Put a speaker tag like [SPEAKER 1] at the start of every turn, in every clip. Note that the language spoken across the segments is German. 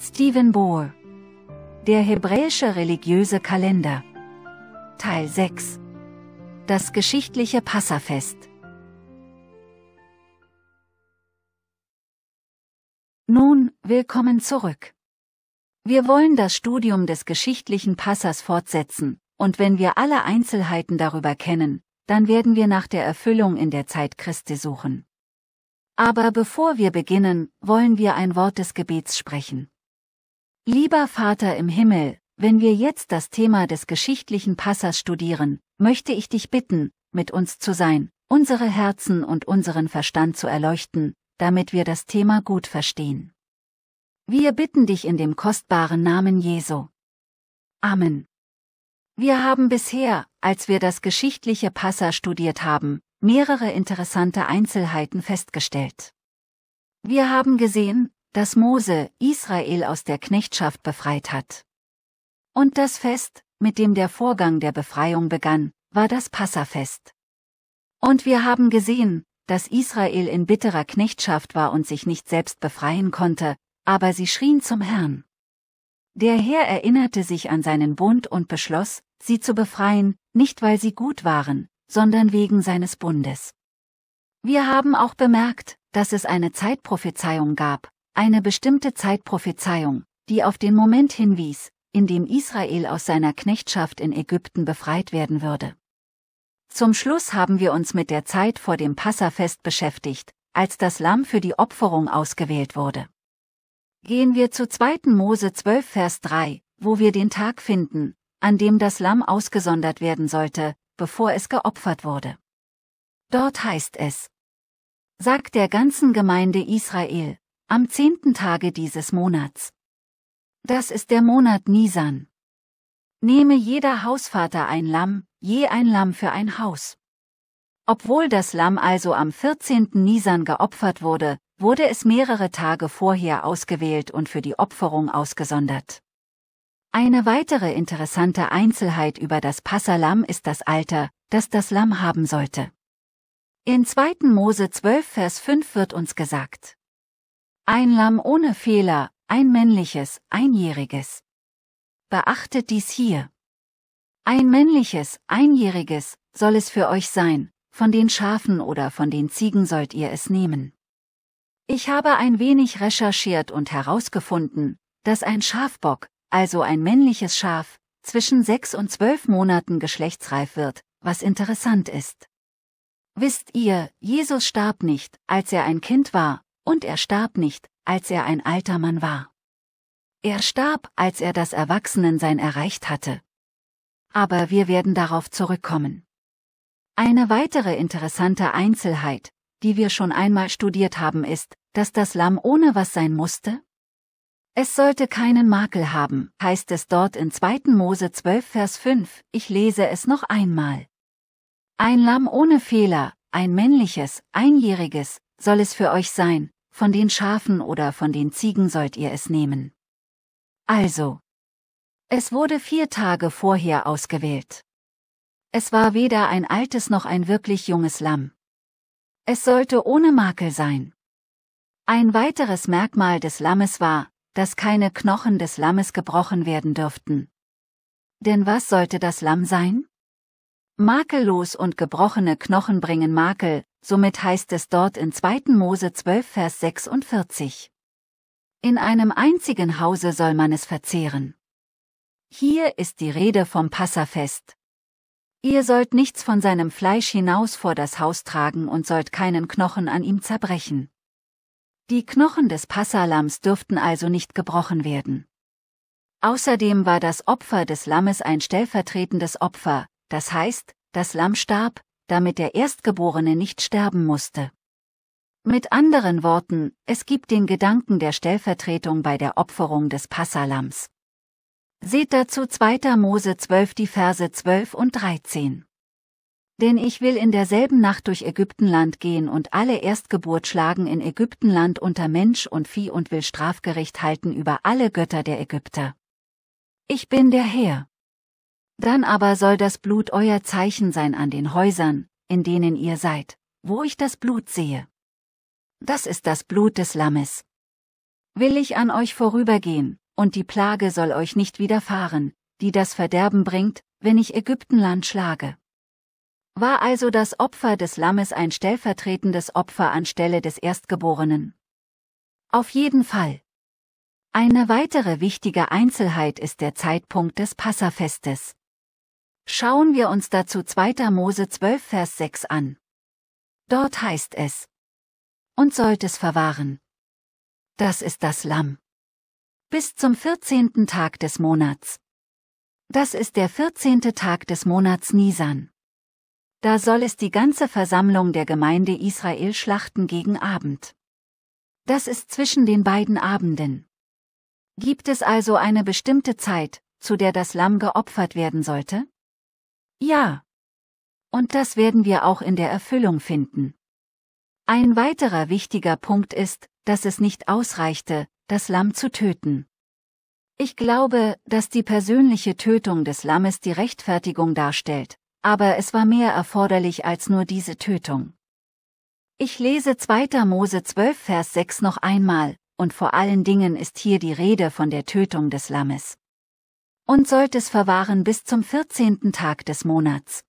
[SPEAKER 1] Stephen Bohr Der hebräische religiöse Kalender Teil 6 Das geschichtliche Passafest Nun, willkommen zurück. Wir wollen das Studium des geschichtlichen Passers fortsetzen, und wenn wir alle Einzelheiten darüber kennen, dann werden wir nach der Erfüllung in der Zeit Christi suchen. Aber bevor wir beginnen, wollen wir ein Wort des Gebets sprechen. Lieber Vater im Himmel, wenn wir jetzt das Thema des geschichtlichen Passers studieren, möchte ich dich bitten, mit uns zu sein, unsere Herzen und unseren Verstand zu erleuchten, damit wir das Thema gut verstehen. Wir bitten dich in dem kostbaren Namen Jesu. Amen. Wir haben bisher, als wir das geschichtliche Passa studiert haben, mehrere interessante Einzelheiten festgestellt. Wir haben gesehen, dass Mose Israel aus der Knechtschaft befreit hat. Und das Fest, mit dem der Vorgang der Befreiung begann, war das Passafest. Und wir haben gesehen, dass Israel in bitterer Knechtschaft war und sich nicht selbst befreien konnte, aber sie schrien zum Herrn. Der Herr erinnerte sich an seinen Bund und beschloss, sie zu befreien, nicht weil sie gut waren, sondern wegen seines Bundes. Wir haben auch bemerkt, dass es eine Zeitprophezeiung gab, eine bestimmte Zeitprophezeiung, die auf den Moment hinwies, in dem Israel aus seiner Knechtschaft in Ägypten befreit werden würde. Zum Schluss haben wir uns mit der Zeit vor dem Passafest beschäftigt, als das Lamm für die Opferung ausgewählt wurde. Gehen wir zu 2. Mose 12 Vers 3, wo wir den Tag finden, an dem das Lamm ausgesondert werden sollte, bevor es geopfert wurde. Dort heißt es, Sagt der ganzen Gemeinde Israel, am zehnten Tage dieses Monats. Das ist der Monat Nisan. Nehme jeder Hausvater ein Lamm, je ein Lamm für ein Haus. Obwohl das Lamm also am 14. Nisan geopfert wurde, wurde es mehrere Tage vorher ausgewählt und für die Opferung ausgesondert. Eine weitere interessante Einzelheit über das Passalamm ist das Alter, das das Lamm haben sollte. In 2. Mose 12 Vers 5 wird uns gesagt. Ein Lamm ohne Fehler, ein männliches, einjähriges. Beachtet dies hier. Ein männliches, einjähriges, soll es für euch sein, von den Schafen oder von den Ziegen sollt ihr es nehmen. Ich habe ein wenig recherchiert und herausgefunden, dass ein Schafbock, also ein männliches Schaf, zwischen sechs und zwölf Monaten geschlechtsreif wird, was interessant ist. Wisst ihr, Jesus starb nicht, als er ein Kind war, und er starb nicht, als er ein alter Mann war. Er starb, als er das Erwachsenensein erreicht hatte. Aber wir werden darauf zurückkommen. Eine weitere interessante Einzelheit, die wir schon einmal studiert haben, ist, dass das Lamm ohne was sein musste? Es sollte keinen Makel haben, heißt es dort in 2. Mose 12, Vers 5, ich lese es noch einmal. Ein Lamm ohne Fehler, ein männliches, einjähriges, soll es für euch sein, von den Schafen oder von den Ziegen sollt ihr es nehmen. Also. Es wurde vier Tage vorher ausgewählt. Es war weder ein altes noch ein wirklich junges Lamm. Es sollte ohne Makel sein. Ein weiteres Merkmal des Lammes war, dass keine Knochen des Lammes gebrochen werden dürften. Denn was sollte das Lamm sein? Makellos und gebrochene Knochen bringen Makel, somit heißt es dort in 2. Mose 12 Vers 46. In einem einzigen Hause soll man es verzehren. Hier ist die Rede vom Passafest. Ihr sollt nichts von seinem Fleisch hinaus vor das Haus tragen und sollt keinen Knochen an ihm zerbrechen. Die Knochen des Passalams dürften also nicht gebrochen werden. Außerdem war das Opfer des Lammes ein stellvertretendes Opfer, das heißt, das Lamm starb, damit der Erstgeborene nicht sterben musste. Mit anderen Worten, es gibt den Gedanken der Stellvertretung bei der Opferung des Passalams. Seht dazu 2. Mose 12 die Verse 12 und 13. Denn ich will in derselben Nacht durch Ägyptenland gehen und alle Erstgeburt schlagen in Ägyptenland unter Mensch und Vieh und will Strafgericht halten über alle Götter der Ägypter. Ich bin der Herr. Dann aber soll das Blut euer Zeichen sein an den Häusern, in denen ihr seid, wo ich das Blut sehe. Das ist das Blut des Lammes. Will ich an euch vorübergehen, und die Plage soll euch nicht widerfahren, die das Verderben bringt, wenn ich Ägyptenland schlage. War also das Opfer des Lammes ein stellvertretendes Opfer anstelle des Erstgeborenen? Auf jeden Fall. Eine weitere wichtige Einzelheit ist der Zeitpunkt des Passafestes. Schauen wir uns dazu 2. Mose 12 Vers 6 an. Dort heißt es. Und sollt es verwahren. Das ist das Lamm. Bis zum 14. Tag des Monats. Das ist der 14. Tag des Monats Nisan. Da soll es die ganze Versammlung der Gemeinde Israel schlachten gegen Abend. Das ist zwischen den beiden Abenden. Gibt es also eine bestimmte Zeit, zu der das Lamm geopfert werden sollte? Ja. Und das werden wir auch in der Erfüllung finden. Ein weiterer wichtiger Punkt ist, dass es nicht ausreichte, das Lamm zu töten. Ich glaube, dass die persönliche Tötung des Lammes die Rechtfertigung darstellt, aber es war mehr erforderlich als nur diese Tötung. Ich lese 2. Mose 12 Vers 6 noch einmal, und vor allen Dingen ist hier die Rede von der Tötung des Lammes und sollt es verwahren bis zum 14. Tag des Monats.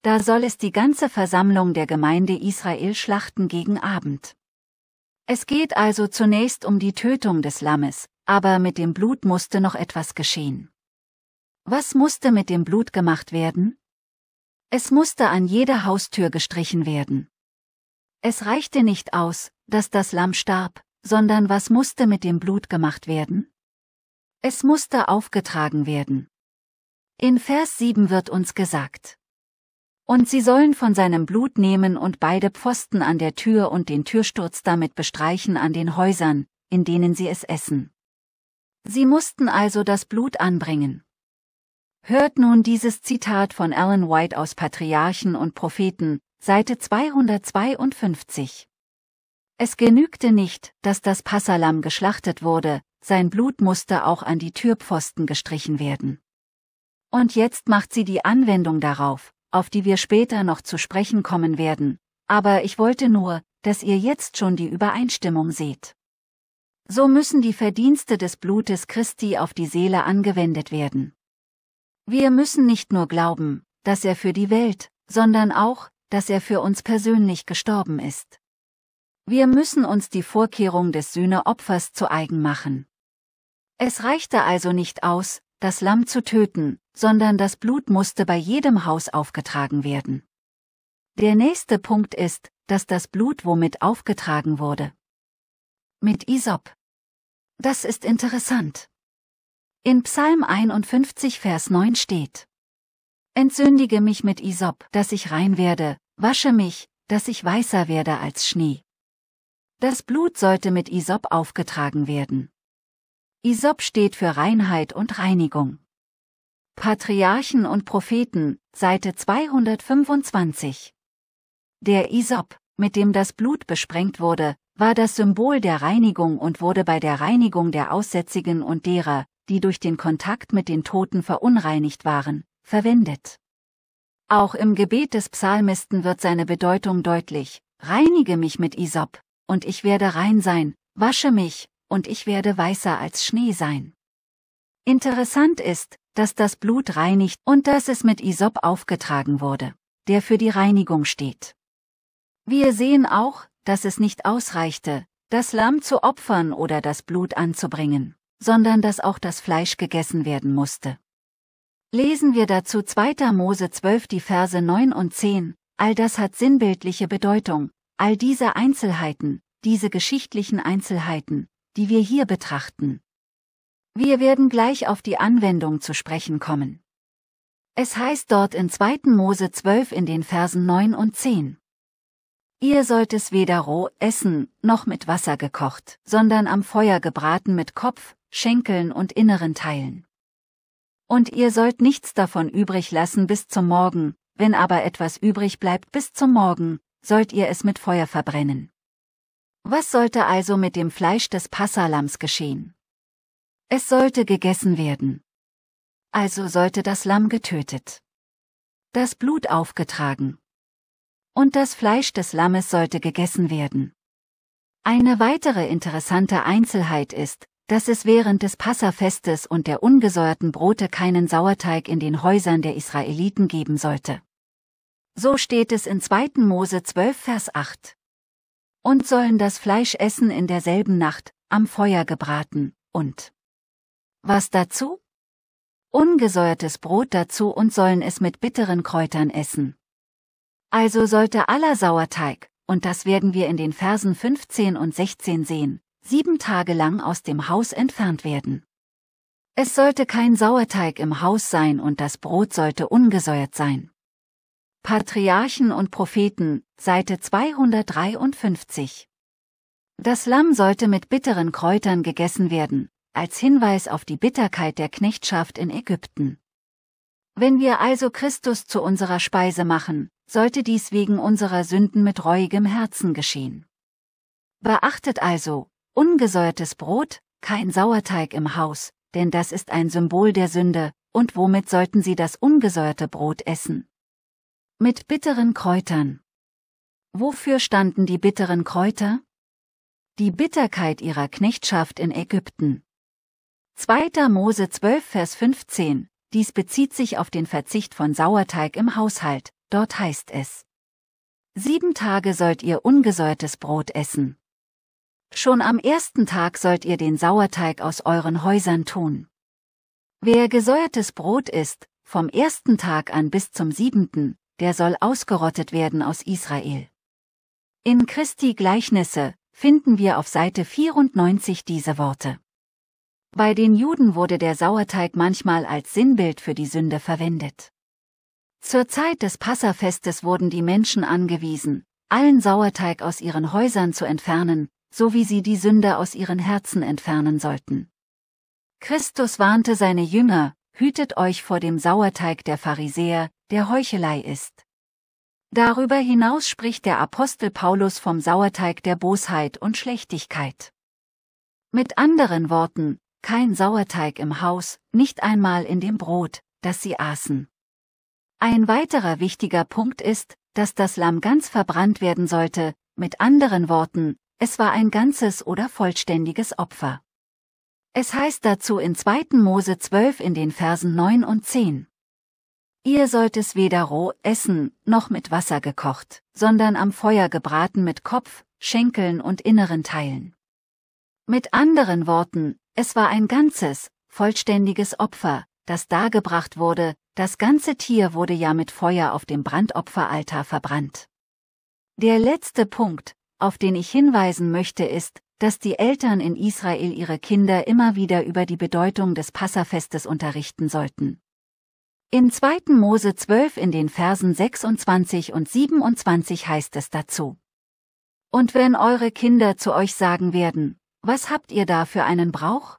[SPEAKER 1] Da soll es die ganze Versammlung der Gemeinde Israel schlachten gegen Abend. Es geht also zunächst um die Tötung des Lammes, aber mit dem Blut musste noch etwas geschehen. Was musste mit dem Blut gemacht werden? Es musste an jeder Haustür gestrichen werden. Es reichte nicht aus, dass das Lamm starb, sondern was musste mit dem Blut gemacht werden? Es musste aufgetragen werden. In Vers 7 wird uns gesagt. Und sie sollen von seinem Blut nehmen und beide Pfosten an der Tür und den Türsturz damit bestreichen an den Häusern, in denen sie es essen. Sie mussten also das Blut anbringen. Hört nun dieses Zitat von Alan White aus Patriarchen und Propheten, Seite 252. Es genügte nicht, dass das Passalam geschlachtet wurde, sein Blut musste auch an die Türpfosten gestrichen werden. Und jetzt macht sie die Anwendung darauf, auf die wir später noch zu sprechen kommen werden, aber ich wollte nur, dass ihr jetzt schon die Übereinstimmung seht. So müssen die Verdienste des Blutes Christi auf die Seele angewendet werden. Wir müssen nicht nur glauben, dass er für die Welt, sondern auch, dass er für uns persönlich gestorben ist. Wir müssen uns die Vorkehrung des Sühneopfers zu eigen machen. Es reichte also nicht aus, das Lamm zu töten, sondern das Blut musste bei jedem Haus aufgetragen werden. Der nächste Punkt ist, dass das Blut womit aufgetragen wurde. Mit Isop. Das ist interessant. In Psalm 51 Vers 9 steht Entsündige mich mit Isop, dass ich rein werde, wasche mich, dass ich weißer werde als Schnee. Das Blut sollte mit Isop aufgetragen werden. Isop steht für Reinheit und Reinigung. Patriarchen und Propheten, Seite 225. Der Isop, mit dem das Blut besprengt wurde, war das Symbol der Reinigung und wurde bei der Reinigung der Aussätzigen und derer, die durch den Kontakt mit den Toten verunreinigt waren, verwendet. Auch im Gebet des Psalmisten wird seine Bedeutung deutlich, reinige mich mit Isop, und ich werde rein sein, wasche mich, und ich werde weißer als Schnee sein. Interessant ist, dass das Blut reinigt und dass es mit Isop aufgetragen wurde, der für die Reinigung steht. Wir sehen auch, dass es nicht ausreichte, das Lamm zu opfern oder das Blut anzubringen, sondern dass auch das Fleisch gegessen werden musste. Lesen wir dazu 2. Mose 12 die Verse 9 und 10, all das hat sinnbildliche Bedeutung, all diese Einzelheiten, diese geschichtlichen Einzelheiten, die wir hier betrachten. Wir werden gleich auf die Anwendung zu sprechen kommen. Es heißt dort in 2. Mose 12 in den Versen 9 und 10. Ihr sollt es weder roh essen, noch mit Wasser gekocht, sondern am Feuer gebraten mit Kopf, Schenkeln und inneren Teilen. Und ihr sollt nichts davon übrig lassen bis zum Morgen, wenn aber etwas übrig bleibt bis zum Morgen, sollt ihr es mit Feuer verbrennen. Was sollte also mit dem Fleisch des Passalams geschehen? Es sollte gegessen werden. Also sollte das Lamm getötet. Das Blut aufgetragen. Und das Fleisch des Lammes sollte gegessen werden. Eine weitere interessante Einzelheit ist, dass es während des Passafestes und der ungesäuerten Brote keinen Sauerteig in den Häusern der Israeliten geben sollte. So steht es in 2. Mose 12 Vers 8 und sollen das Fleisch essen in derselben Nacht, am Feuer gebraten, und was dazu? Ungesäuertes Brot dazu und sollen es mit bitteren Kräutern essen. Also sollte aller Sauerteig, und das werden wir in den Versen 15 und 16 sehen, sieben Tage lang aus dem Haus entfernt werden. Es sollte kein Sauerteig im Haus sein und das Brot sollte ungesäuert sein. Patriarchen und Propheten, Seite 253. Das Lamm sollte mit bitteren Kräutern gegessen werden, als Hinweis auf die Bitterkeit der Knechtschaft in Ägypten. Wenn wir also Christus zu unserer Speise machen, sollte dies wegen unserer Sünden mit reuigem Herzen geschehen. Beachtet also, ungesäuertes Brot, kein Sauerteig im Haus, denn das ist ein Symbol der Sünde, und womit sollten Sie das ungesäuerte Brot essen? Mit bitteren Kräutern. Wofür standen die bitteren Kräuter? Die Bitterkeit ihrer Knechtschaft in Ägypten. 2. Mose 12, Vers 15. Dies bezieht sich auf den Verzicht von Sauerteig im Haushalt. Dort heißt es. Sieben Tage sollt ihr ungesäuertes Brot essen. Schon am ersten Tag sollt ihr den Sauerteig aus euren Häusern tun. Wer gesäuertes Brot isst, vom ersten Tag an bis zum siebenten, der soll ausgerottet werden aus Israel. In Christi Gleichnisse finden wir auf Seite 94 diese Worte. Bei den Juden wurde der Sauerteig manchmal als Sinnbild für die Sünde verwendet. Zur Zeit des Passafestes wurden die Menschen angewiesen, allen Sauerteig aus ihren Häusern zu entfernen, so wie sie die Sünde aus ihren Herzen entfernen sollten. Christus warnte seine Jünger, hütet euch vor dem Sauerteig der Pharisäer, der Heuchelei ist. Darüber hinaus spricht der Apostel Paulus vom Sauerteig der Bosheit und Schlechtigkeit. Mit anderen Worten, kein Sauerteig im Haus, nicht einmal in dem Brot, das sie aßen. Ein weiterer wichtiger Punkt ist, dass das Lamm ganz verbrannt werden sollte, mit anderen Worten, es war ein ganzes oder vollständiges Opfer. Es heißt dazu in 2. Mose 12 in den Versen 9 und 10. Ihr sollt es weder roh essen, noch mit Wasser gekocht, sondern am Feuer gebraten mit Kopf, Schenkeln und inneren Teilen. Mit anderen Worten, es war ein ganzes, vollständiges Opfer, das dargebracht wurde, das ganze Tier wurde ja mit Feuer auf dem Brandopferaltar verbrannt. Der letzte Punkt, auf den ich hinweisen möchte, ist, dass die Eltern in Israel ihre Kinder immer wieder über die Bedeutung des Passafestes unterrichten sollten. Im 2. Mose 12 in den Versen 26 und 27 heißt es dazu. Und wenn eure Kinder zu euch sagen werden, was habt ihr da für einen Brauch?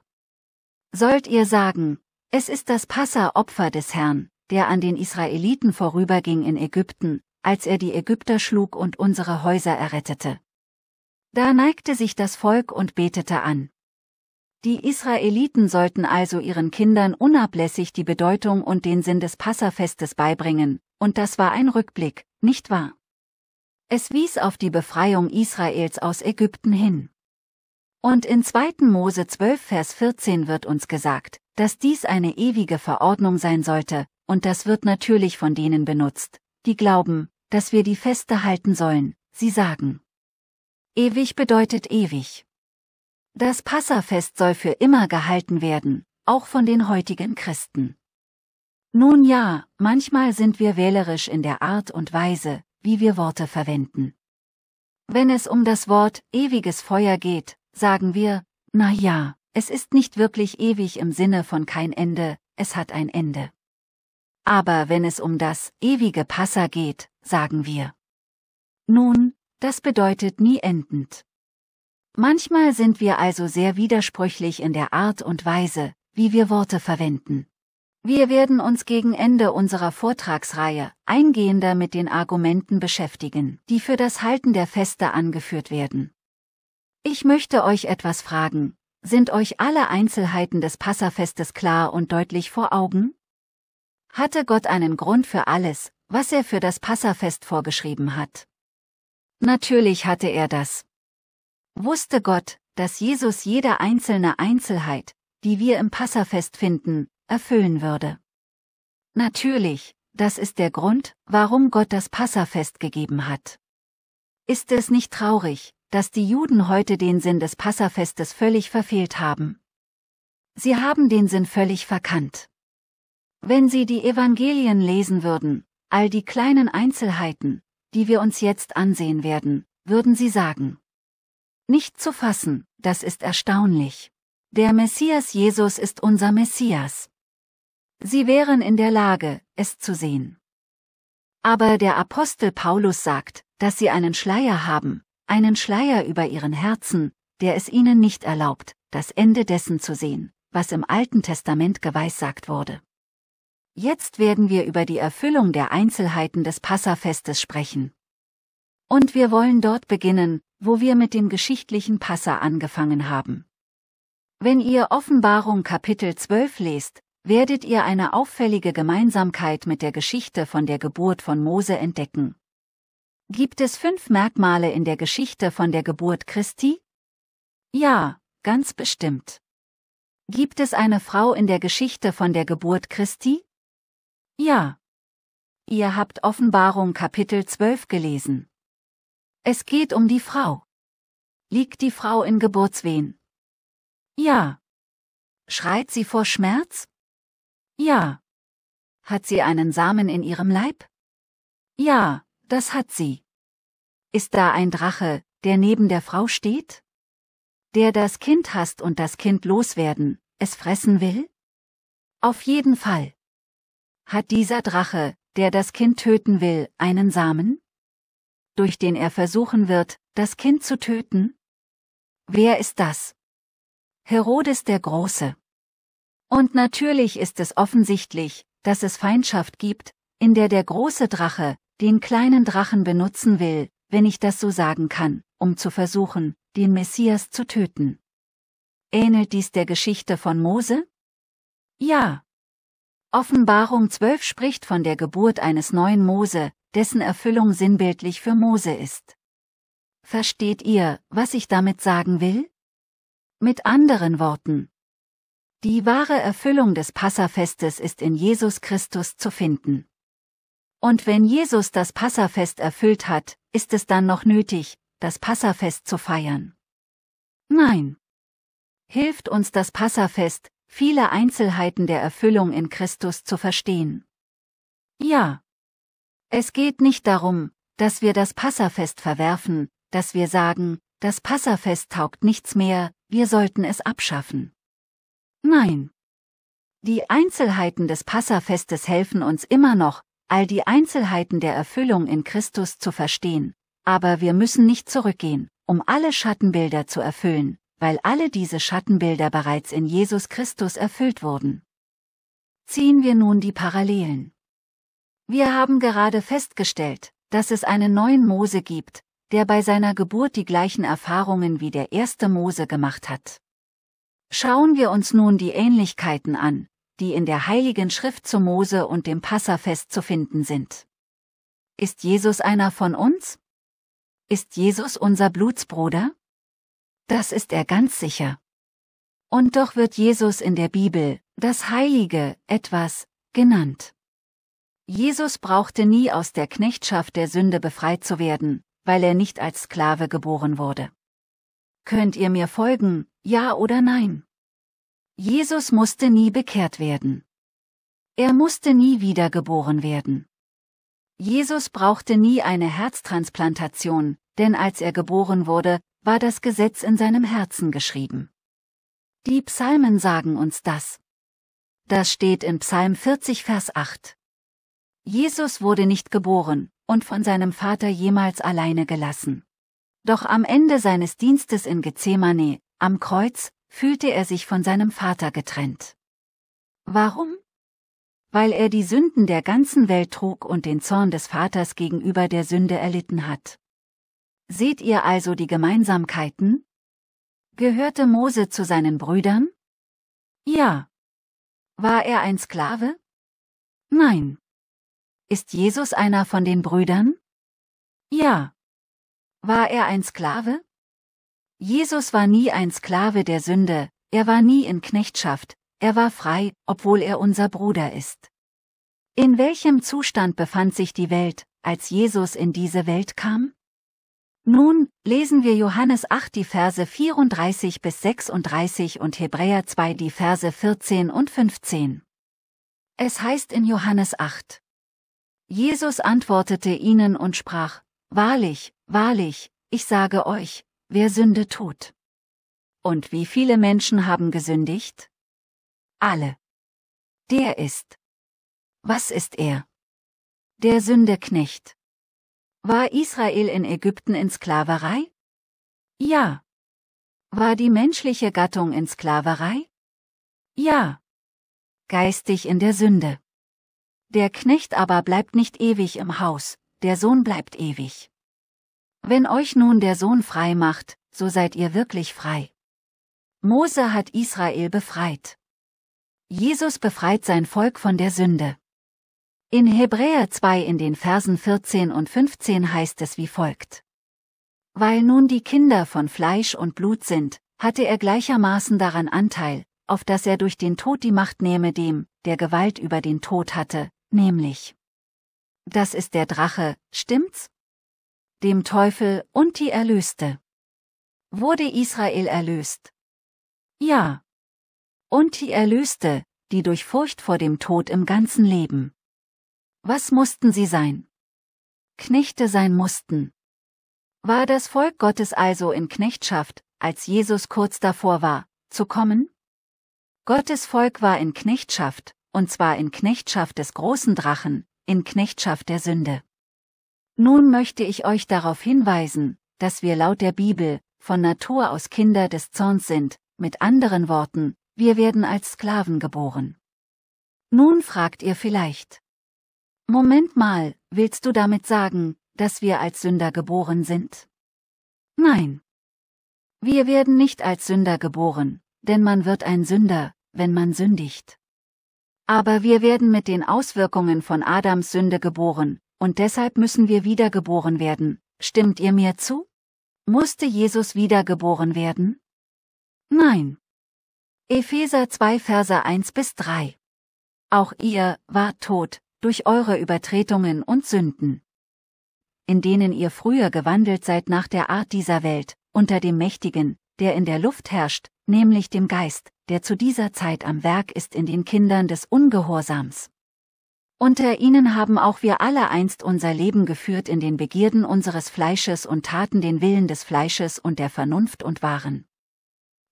[SPEAKER 1] Sollt ihr sagen, es ist das Passa-Opfer des Herrn, der an den Israeliten vorüberging in Ägypten, als er die Ägypter schlug und unsere Häuser errettete. Da neigte sich das Volk und betete an. Die Israeliten sollten also ihren Kindern unablässig die Bedeutung und den Sinn des Passafestes beibringen, und das war ein Rückblick, nicht wahr? Es wies auf die Befreiung Israels aus Ägypten hin. Und in 2. Mose 12 Vers 14 wird uns gesagt, dass dies eine ewige Verordnung sein sollte, und das wird natürlich von denen benutzt, die glauben, dass wir die Feste halten sollen, sie sagen. Ewig bedeutet ewig. Das Passafest soll für immer gehalten werden, auch von den heutigen Christen. Nun ja, manchmal sind wir wählerisch in der Art und Weise, wie wir Worte verwenden. Wenn es um das Wort ewiges Feuer geht, sagen wir, na ja, es ist nicht wirklich ewig im Sinne von kein Ende, es hat ein Ende. Aber wenn es um das ewige Passa geht, sagen wir. Nun, das bedeutet nie endend. Manchmal sind wir also sehr widersprüchlich in der Art und Weise, wie wir Worte verwenden. Wir werden uns gegen Ende unserer Vortragsreihe eingehender mit den Argumenten beschäftigen, die für das Halten der Feste angeführt werden. Ich möchte euch etwas fragen, sind euch alle Einzelheiten des Passafestes klar und deutlich vor Augen? Hatte Gott einen Grund für alles, was er für das Passafest vorgeschrieben hat? Natürlich hatte er das wusste Gott, dass Jesus jede einzelne Einzelheit, die wir im Passafest finden, erfüllen würde. Natürlich, das ist der Grund, warum Gott das Passafest gegeben hat. Ist es nicht traurig, dass die Juden heute den Sinn des Passafestes völlig verfehlt haben? Sie haben den Sinn völlig verkannt. Wenn Sie die Evangelien lesen würden, all die kleinen Einzelheiten, die wir uns jetzt ansehen werden, würden Sie sagen, nicht zu fassen, das ist erstaunlich. Der Messias Jesus ist unser Messias. Sie wären in der Lage, es zu sehen. Aber der Apostel Paulus sagt, dass sie einen Schleier haben, einen Schleier über ihren Herzen, der es ihnen nicht erlaubt, das Ende dessen zu sehen, was im Alten Testament geweissagt wurde. Jetzt werden wir über die Erfüllung der Einzelheiten des Passafestes sprechen. Und wir wollen dort beginnen, wo wir mit dem geschichtlichen Passa angefangen haben. Wenn ihr Offenbarung Kapitel 12 lest, werdet ihr eine auffällige Gemeinsamkeit mit der Geschichte von der Geburt von Mose entdecken. Gibt es fünf Merkmale in der Geschichte von der Geburt Christi? Ja, ganz bestimmt. Gibt es eine Frau in der Geschichte von der Geburt Christi? Ja. Ihr habt Offenbarung Kapitel 12 gelesen. Es geht um die Frau. Liegt die Frau in Geburtswehen? Ja. Schreit sie vor Schmerz? Ja. Hat sie einen Samen in ihrem Leib? Ja, das hat sie. Ist da ein Drache, der neben der Frau steht? Der das Kind hasst und das Kind loswerden, es fressen will? Auf jeden Fall. Hat dieser Drache, der das Kind töten will, einen Samen? durch den er versuchen wird, das Kind zu töten? Wer ist das? Herodes der Große. Und natürlich ist es offensichtlich, dass es Feindschaft gibt, in der der große Drache, den kleinen Drachen benutzen will, wenn ich das so sagen kann, um zu versuchen, den Messias zu töten. Ähnelt dies der Geschichte von Mose? Ja. Offenbarung 12 spricht von der Geburt eines neuen Mose, dessen Erfüllung sinnbildlich für Mose ist. Versteht ihr, was ich damit sagen will? Mit anderen Worten. Die wahre Erfüllung des Passafestes ist in Jesus Christus zu finden. Und wenn Jesus das Passafest erfüllt hat, ist es dann noch nötig, das Passafest zu feiern? Nein. Hilft uns das Passafest, viele Einzelheiten der Erfüllung in Christus zu verstehen? Ja. Es geht nicht darum, dass wir das Passafest verwerfen, dass wir sagen, das Passafest taugt nichts mehr, wir sollten es abschaffen. Nein. Die Einzelheiten des Passafestes helfen uns immer noch, all die Einzelheiten der Erfüllung in Christus zu verstehen, aber wir müssen nicht zurückgehen, um alle Schattenbilder zu erfüllen, weil alle diese Schattenbilder bereits in Jesus Christus erfüllt wurden. Ziehen wir nun die Parallelen. Wir haben gerade festgestellt, dass es einen neuen Mose gibt, der bei seiner Geburt die gleichen Erfahrungen wie der erste Mose gemacht hat. Schauen wir uns nun die Ähnlichkeiten an, die in der Heiligen Schrift zu Mose und dem Passafest zu finden sind. Ist Jesus einer von uns? Ist Jesus unser Blutsbruder? Das ist er ganz sicher. Und doch wird Jesus in der Bibel, das Heilige, etwas, genannt. Jesus brauchte nie aus der Knechtschaft der Sünde befreit zu werden, weil er nicht als Sklave geboren wurde. Könnt ihr mir folgen, ja oder nein? Jesus musste nie bekehrt werden. Er musste nie wiedergeboren werden. Jesus brauchte nie eine Herztransplantation, denn als er geboren wurde, war das Gesetz in seinem Herzen geschrieben. Die Psalmen sagen uns das. Das steht in Psalm 40 Vers 8. Jesus wurde nicht geboren und von seinem Vater jemals alleine gelassen. Doch am Ende seines Dienstes in Gethsemane, am Kreuz, fühlte er sich von seinem Vater getrennt. Warum? Weil er die Sünden der ganzen Welt trug und den Zorn des Vaters gegenüber der Sünde erlitten hat. Seht ihr also die Gemeinsamkeiten? Gehörte Mose zu seinen Brüdern? Ja. War er ein Sklave? Nein. Ist Jesus einer von den Brüdern? Ja. War er ein Sklave? Jesus war nie ein Sklave der Sünde, er war nie in Knechtschaft, er war frei, obwohl er unser Bruder ist. In welchem Zustand befand sich die Welt, als Jesus in diese Welt kam? Nun, lesen wir Johannes 8 die Verse 34 bis 36 und Hebräer 2 die Verse 14 und 15. Es heißt in Johannes 8. Jesus antwortete ihnen und sprach, Wahrlich, wahrlich, ich sage euch, wer Sünde tut. Und wie viele Menschen haben gesündigt? Alle. Der ist. Was ist er? Der Sündeknecht. War Israel in Ägypten in Sklaverei? Ja. War die menschliche Gattung in Sklaverei? Ja. Geistig in der Sünde. Der Knecht aber bleibt nicht ewig im Haus, der Sohn bleibt ewig. Wenn euch nun der Sohn frei macht, so seid ihr wirklich frei. Mose hat Israel befreit. Jesus befreit sein Volk von der Sünde. In Hebräer 2 in den Versen 14 und 15 heißt es wie folgt. Weil nun die Kinder von Fleisch und Blut sind, hatte er gleichermaßen daran Anteil, auf dass er durch den Tod die Macht nehme dem, der Gewalt über den Tod hatte, Nämlich. Das ist der Drache, stimmt's? Dem Teufel und die Erlöste. Wurde Israel erlöst? Ja. Und die Erlöste, die durch Furcht vor dem Tod im ganzen Leben. Was mussten sie sein? Knechte sein mussten. War das Volk Gottes also in Knechtschaft, als Jesus kurz davor war, zu kommen? Gottes Volk war in Knechtschaft, und zwar in Knechtschaft des großen Drachen, in Knechtschaft der Sünde. Nun möchte ich euch darauf hinweisen, dass wir laut der Bibel, von Natur aus Kinder des Zorns sind, mit anderen Worten, wir werden als Sklaven geboren. Nun fragt ihr vielleicht. Moment mal, willst du damit sagen, dass wir als Sünder geboren sind? Nein. Wir werden nicht als Sünder geboren, denn man wird ein Sünder, wenn man sündigt. Aber wir werden mit den Auswirkungen von Adams Sünde geboren, und deshalb müssen wir wiedergeboren werden, stimmt ihr mir zu? Musste Jesus wiedergeboren werden? Nein. Epheser 2 Verse 1 bis 3. Auch ihr war tot, durch eure Übertretungen und Sünden. In denen ihr früher gewandelt seid nach der Art dieser Welt, unter dem Mächtigen, der in der Luft herrscht, nämlich dem Geist, der zu dieser Zeit am Werk ist in den Kindern des Ungehorsams. Unter ihnen haben auch wir alle einst unser Leben geführt in den Begierden unseres Fleisches und taten den Willen des Fleisches und der Vernunft und waren.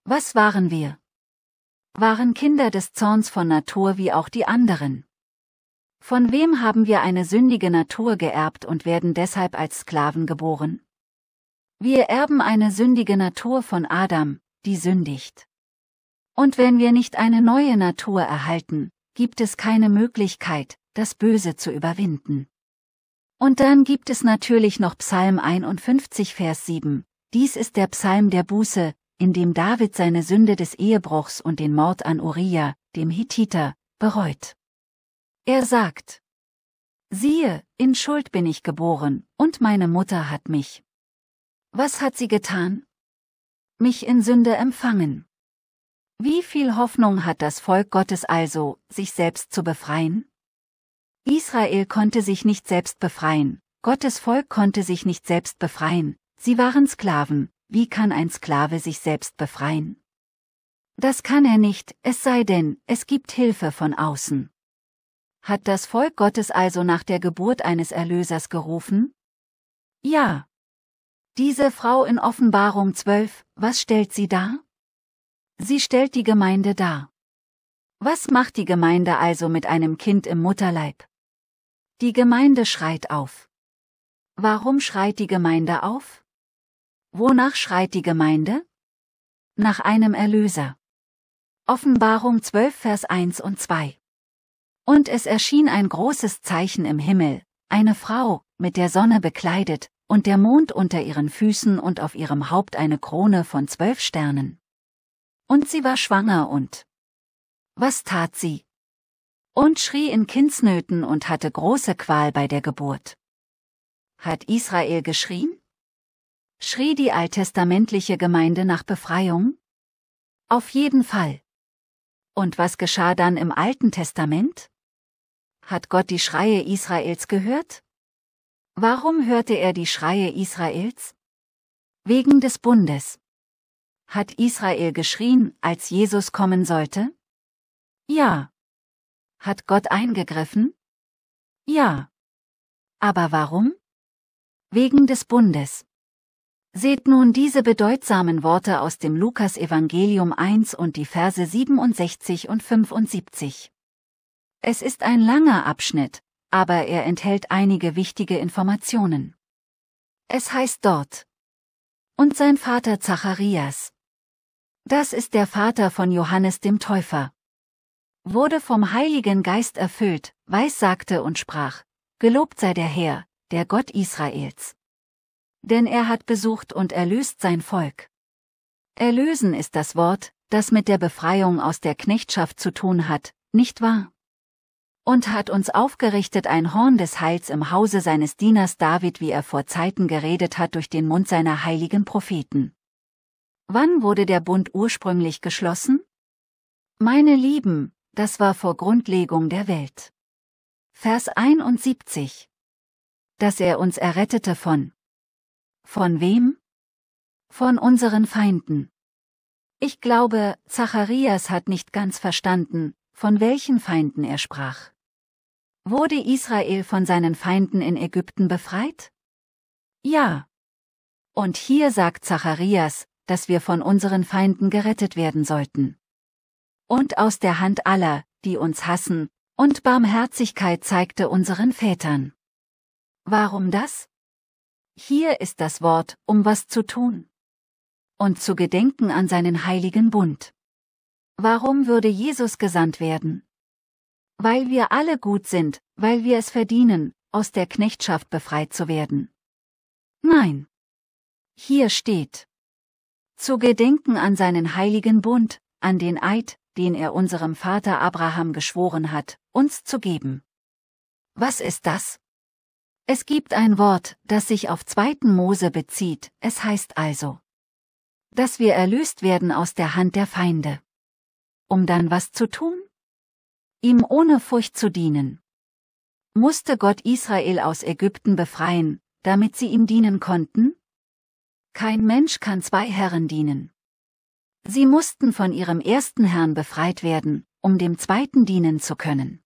[SPEAKER 1] Was waren wir? Waren Kinder des Zorns von Natur wie auch die anderen. Von wem haben wir eine sündige Natur geerbt und werden deshalb als Sklaven geboren? Wir erben eine sündige Natur von Adam, die sündigt. Und wenn wir nicht eine neue Natur erhalten, gibt es keine Möglichkeit, das Böse zu überwinden. Und dann gibt es natürlich noch Psalm 51 Vers 7, dies ist der Psalm der Buße, in dem David seine Sünde des Ehebruchs und den Mord an Uriah, dem Hittiter, bereut. Er sagt, Siehe, in Schuld bin ich geboren, und meine Mutter hat mich. Was hat sie getan? mich in Sünde empfangen. Wie viel Hoffnung hat das Volk Gottes also, sich selbst zu befreien? Israel konnte sich nicht selbst befreien, Gottes Volk konnte sich nicht selbst befreien, sie waren Sklaven, wie kann ein Sklave sich selbst befreien? Das kann er nicht, es sei denn, es gibt Hilfe von außen. Hat das Volk Gottes also nach der Geburt eines Erlösers gerufen? Ja. Diese Frau in Offenbarung 12, was stellt sie dar? Sie stellt die Gemeinde dar. Was macht die Gemeinde also mit einem Kind im Mutterleib? Die Gemeinde schreit auf. Warum schreit die Gemeinde auf? Wonach schreit die Gemeinde? Nach einem Erlöser. Offenbarung 12 Vers 1 und 2. Und es erschien ein großes Zeichen im Himmel, eine Frau, mit der Sonne bekleidet, und der Mond unter ihren Füßen und auf ihrem Haupt eine Krone von zwölf Sternen. Und sie war schwanger und was tat sie? Und schrie in Kindsnöten und hatte große Qual bei der Geburt. Hat Israel geschrien? Schrie die alttestamentliche Gemeinde nach Befreiung? Auf jeden Fall. Und was geschah dann im Alten Testament? Hat Gott die Schreie Israels gehört? Warum hörte er die Schreie Israels? Wegen des Bundes. Hat Israel geschrien, als Jesus kommen sollte? Ja. Hat Gott eingegriffen? Ja. Aber warum? Wegen des Bundes. Seht nun diese bedeutsamen Worte aus dem Lukas-Evangelium 1 und die Verse 67 und 75. Es ist ein langer Abschnitt, aber er enthält einige wichtige Informationen. Es heißt dort. Und sein Vater Zacharias. Das ist der Vater von Johannes dem Täufer. Wurde vom Heiligen Geist erfüllt, weiß sagte und sprach, Gelobt sei der Herr, der Gott Israels. Denn er hat besucht und erlöst sein Volk. Erlösen ist das Wort, das mit der Befreiung aus der Knechtschaft zu tun hat, nicht wahr? und hat uns aufgerichtet ein Horn des Heils im Hause seines Dieners David, wie er vor Zeiten geredet hat durch den Mund seiner heiligen Propheten. Wann wurde der Bund ursprünglich geschlossen? Meine Lieben, das war vor Grundlegung der Welt. Vers 71. Dass er uns errettete von. Von wem? Von unseren Feinden. Ich glaube, Zacharias hat nicht ganz verstanden, von welchen Feinden er sprach. Wurde Israel von seinen Feinden in Ägypten befreit? Ja. Und hier sagt Zacharias, dass wir von unseren Feinden gerettet werden sollten. Und aus der Hand aller, die uns hassen, und Barmherzigkeit zeigte unseren Vätern. Warum das? Hier ist das Wort, um was zu tun. Und zu gedenken an seinen heiligen Bund. Warum würde Jesus gesandt werden? Weil wir alle gut sind, weil wir es verdienen, aus der Knechtschaft befreit zu werden. Nein. Hier steht. Zu gedenken an seinen heiligen Bund, an den Eid, den er unserem Vater Abraham geschworen hat, uns zu geben. Was ist das? Es gibt ein Wort, das sich auf zweiten Mose bezieht, es heißt also, dass wir erlöst werden aus der Hand der Feinde. Um dann was zu tun? ihm ohne Furcht zu dienen. Musste Gott Israel aus Ägypten befreien, damit sie ihm dienen konnten? Kein Mensch kann zwei Herren dienen. Sie mussten von ihrem ersten Herrn befreit werden, um dem zweiten dienen zu können.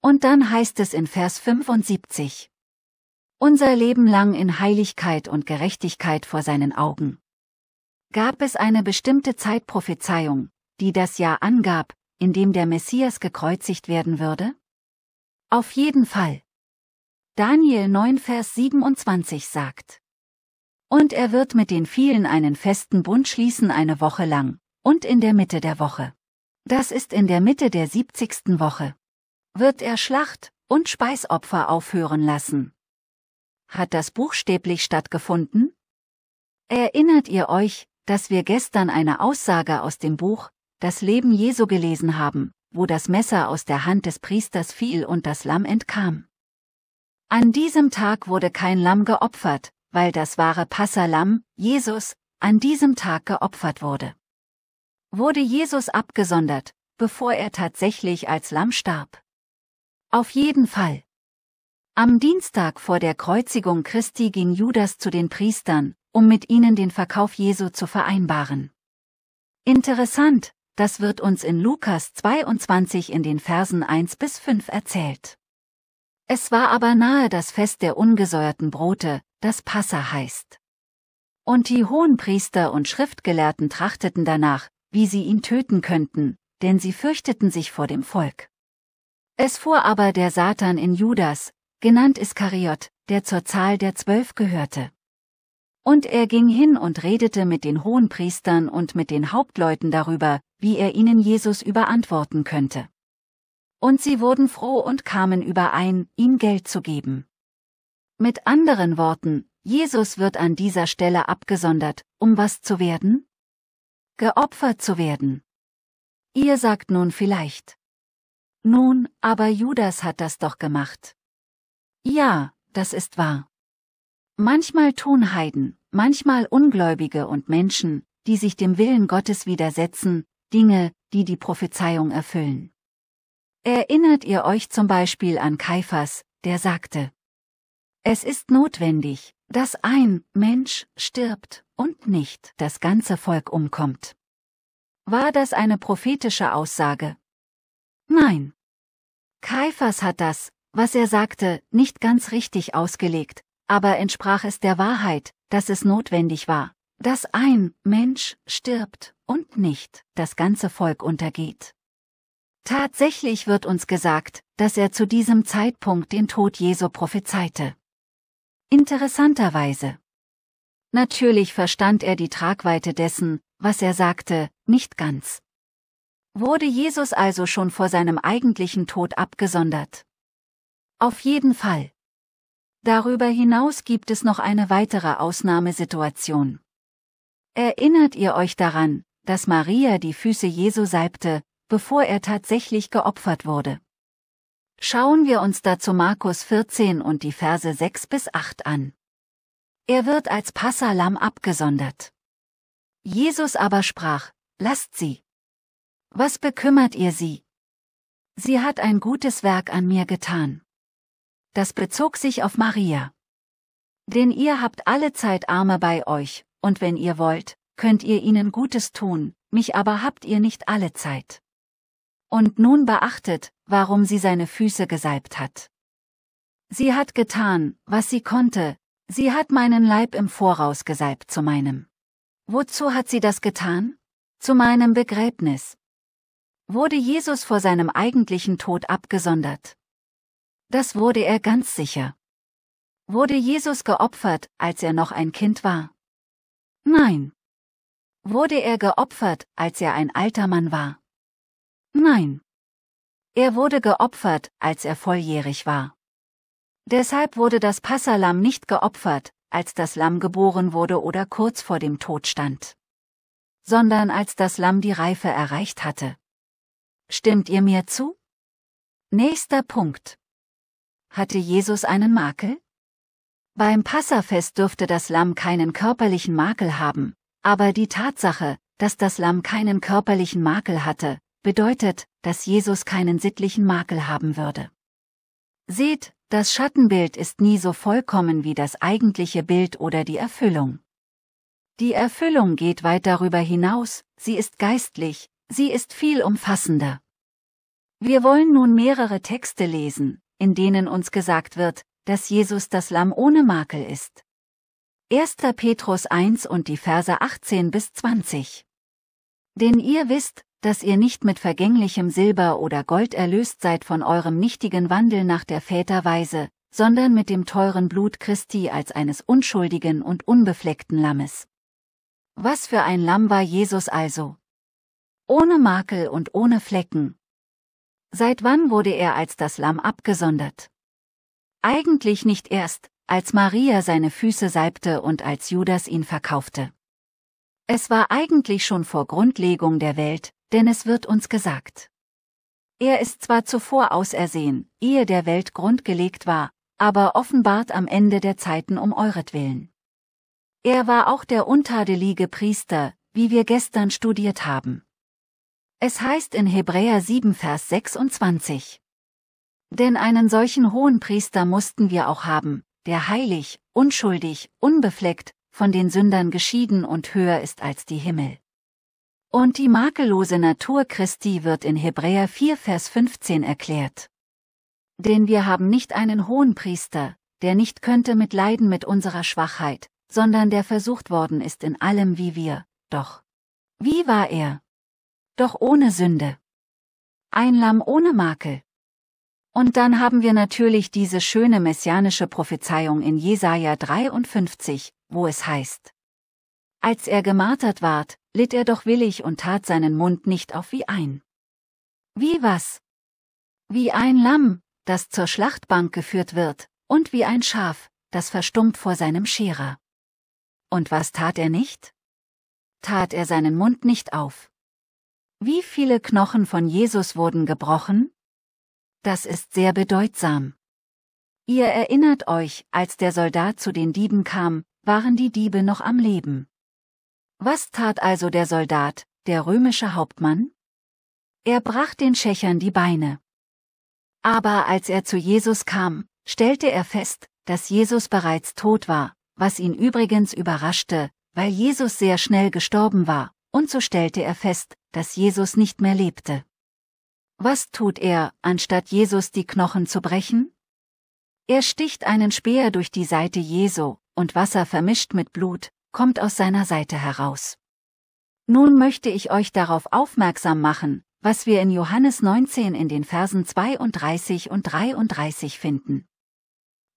[SPEAKER 1] Und dann heißt es in Vers 75. Unser Leben lang in Heiligkeit und Gerechtigkeit vor seinen Augen. Gab es eine bestimmte Zeitprophezeiung, die das Jahr angab, in dem der Messias gekreuzigt werden würde? Auf jeden Fall. Daniel 9 Vers 27 sagt. Und er wird mit den vielen einen festen Bund schließen eine Woche lang, und in der Mitte der Woche. Das ist in der Mitte der 70. Woche. Wird er Schlacht und Speisopfer aufhören lassen. Hat das buchstäblich stattgefunden? Erinnert ihr euch, dass wir gestern eine Aussage aus dem Buch das Leben Jesu gelesen haben, wo das Messer aus der Hand des Priesters fiel und das Lamm entkam. An diesem Tag wurde kein Lamm geopfert, weil das wahre Passalamm, Jesus, an diesem Tag geopfert wurde. Wurde Jesus abgesondert, bevor er tatsächlich als Lamm starb? Auf jeden Fall. Am Dienstag vor der Kreuzigung Christi ging Judas zu den Priestern, um mit ihnen den Verkauf Jesu zu vereinbaren. Interessant, das wird uns in Lukas 22 in den Versen 1 bis 5 erzählt. Es war aber nahe das Fest der ungesäuerten Brote, das Passa heißt. Und die Hohenpriester und Schriftgelehrten trachteten danach, wie sie ihn töten könnten, denn sie fürchteten sich vor dem Volk. Es fuhr aber der Satan in Judas, genannt Iskariot, der zur Zahl der Zwölf gehörte. Und er ging hin und redete mit den Hohenpriestern und mit den Hauptleuten darüber, wie er ihnen Jesus überantworten könnte. Und sie wurden froh und kamen überein, ihm Geld zu geben. Mit anderen Worten, Jesus wird an dieser Stelle abgesondert, um was zu werden? Geopfert zu werden. Ihr sagt nun vielleicht. Nun, aber Judas hat das doch gemacht. Ja, das ist wahr. Manchmal tun Heiden, manchmal Ungläubige und Menschen, die sich dem Willen Gottes widersetzen, Dinge, die die Prophezeiung erfüllen. Erinnert ihr euch zum Beispiel an Kaiphas, der sagte, es ist notwendig, dass ein Mensch stirbt und nicht das ganze Volk umkommt. War das eine prophetische Aussage? Nein. Kaiphas hat das, was er sagte, nicht ganz richtig ausgelegt, aber entsprach es der Wahrheit, dass es notwendig war, dass ein Mensch stirbt und nicht das ganze Volk untergeht. Tatsächlich wird uns gesagt, dass er zu diesem Zeitpunkt den Tod Jesu prophezeite. Interessanterweise. Natürlich verstand er die Tragweite dessen, was er sagte, nicht ganz. Wurde Jesus also schon vor seinem eigentlichen Tod abgesondert? Auf jeden Fall. Darüber hinaus gibt es noch eine weitere Ausnahmesituation. Erinnert ihr euch daran, dass Maria die Füße Jesu salbte, bevor er tatsächlich geopfert wurde? Schauen wir uns dazu Markus 14 und die Verse 6 bis 8 an. Er wird als Passalam abgesondert. Jesus aber sprach, lasst sie. Was bekümmert ihr sie? Sie hat ein gutes Werk an mir getan das bezog sich auf Maria. Denn ihr habt alle Zeit Arme bei euch, und wenn ihr wollt, könnt ihr ihnen Gutes tun, mich aber habt ihr nicht alle Zeit. Und nun beachtet, warum sie seine Füße gesalbt hat. Sie hat getan, was sie konnte, sie hat meinen Leib im Voraus gesalbt zu meinem. Wozu hat sie das getan? Zu meinem Begräbnis. Wurde Jesus vor seinem eigentlichen Tod abgesondert, das wurde er ganz sicher. Wurde Jesus geopfert, als er noch ein Kind war? Nein. Wurde er geopfert, als er ein alter Mann war? Nein. Er wurde geopfert, als er volljährig war. Deshalb wurde das Passalam nicht geopfert, als das Lamm geboren wurde oder kurz vor dem Tod stand, sondern als das Lamm die Reife erreicht hatte. Stimmt ihr mir zu? Nächster Punkt. Hatte Jesus einen Makel? Beim Passafest dürfte das Lamm keinen körperlichen Makel haben, aber die Tatsache, dass das Lamm keinen körperlichen Makel hatte, bedeutet, dass Jesus keinen sittlichen Makel haben würde. Seht, das Schattenbild ist nie so vollkommen wie das eigentliche Bild oder die Erfüllung. Die Erfüllung geht weit darüber hinaus, sie ist geistlich, sie ist viel umfassender. Wir wollen nun mehrere Texte lesen, in denen uns gesagt wird, dass Jesus das Lamm ohne Makel ist. 1. Petrus 1 und die Verse 18 bis 20. Denn ihr wisst, dass ihr nicht mit vergänglichem Silber oder Gold erlöst seid von eurem nichtigen Wandel nach der Väterweise, sondern mit dem teuren Blut Christi als eines unschuldigen und unbefleckten Lammes. Was für ein Lamm war Jesus also? Ohne Makel und ohne Flecken. Seit wann wurde er als das Lamm abgesondert? Eigentlich nicht erst, als Maria seine Füße salbte und als Judas ihn verkaufte. Es war eigentlich schon vor Grundlegung der Welt, denn es wird uns gesagt. Er ist zwar zuvor ausersehen, ehe der Welt grundgelegt war, aber offenbart am Ende der Zeiten um euretwillen. Er war auch der untadelige Priester, wie wir gestern studiert haben. Es heißt in Hebräer 7 Vers 26. Denn einen solchen hohen Priester mussten wir auch haben, der heilig, unschuldig, unbefleckt, von den Sündern geschieden und höher ist als die Himmel. Und die makellose Natur Christi wird in Hebräer 4 Vers 15 erklärt. Denn wir haben nicht einen hohen Priester, der nicht könnte mit Leiden mit unserer Schwachheit, sondern der versucht worden ist in allem wie wir, doch. Wie war er? doch ohne Sünde. Ein Lamm ohne Makel. Und dann haben wir natürlich diese schöne messianische Prophezeiung in Jesaja 53, wo es heißt: Als er gemartert ward, litt er doch willig und tat seinen Mund nicht auf wie ein. Wie was? Wie ein Lamm, das zur Schlachtbank geführt wird, und wie ein Schaf, das verstummt vor seinem Scherer. Und was tat er nicht? Tat er seinen Mund nicht auf. Wie viele Knochen von Jesus wurden gebrochen? Das ist sehr bedeutsam. Ihr erinnert euch, als der Soldat zu den Dieben kam, waren die Diebe noch am Leben. Was tat also der Soldat, der römische Hauptmann? Er brach den Schächern die Beine. Aber als er zu Jesus kam, stellte er fest, dass Jesus bereits tot war, was ihn übrigens überraschte, weil Jesus sehr schnell gestorben war, und so stellte er fest, dass Jesus nicht mehr lebte. Was tut er, anstatt Jesus die Knochen zu brechen? Er sticht einen Speer durch die Seite Jesu, und Wasser vermischt mit Blut, kommt aus seiner Seite heraus. Nun möchte ich euch darauf aufmerksam machen, was wir in Johannes 19 in den Versen 32 und 33 finden.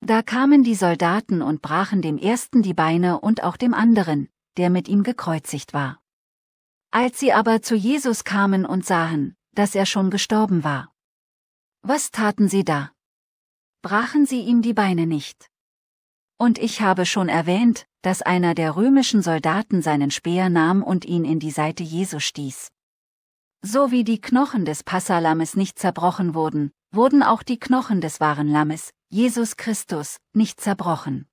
[SPEAKER 1] Da kamen die Soldaten und brachen dem ersten die Beine und auch dem anderen, der mit ihm gekreuzigt war. Als sie aber zu Jesus kamen und sahen, dass er schon gestorben war. Was taten sie da? Brachen sie ihm die Beine nicht. Und ich habe schon erwähnt, dass einer der römischen Soldaten seinen Speer nahm und ihn in die Seite Jesu stieß. So wie die Knochen des Passalammes nicht zerbrochen wurden, wurden auch die Knochen des wahren Lammes, Jesus Christus, nicht zerbrochen.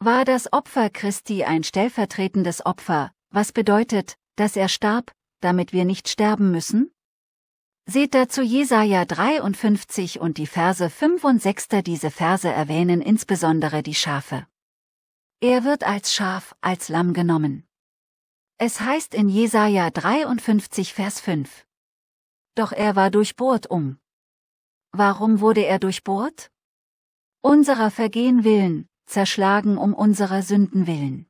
[SPEAKER 1] War das Opfer Christi ein stellvertretendes Opfer, was bedeutet, dass er starb, damit wir nicht sterben müssen? Seht dazu Jesaja 53 und die Verse 5 und 6. Diese Verse erwähnen insbesondere die Schafe. Er wird als Schaf, als Lamm genommen. Es heißt in Jesaja 53 Vers 5. Doch er war durchbohrt um. Warum wurde er durchbohrt? Unserer Vergehen willen, zerschlagen um unserer Sünden willen.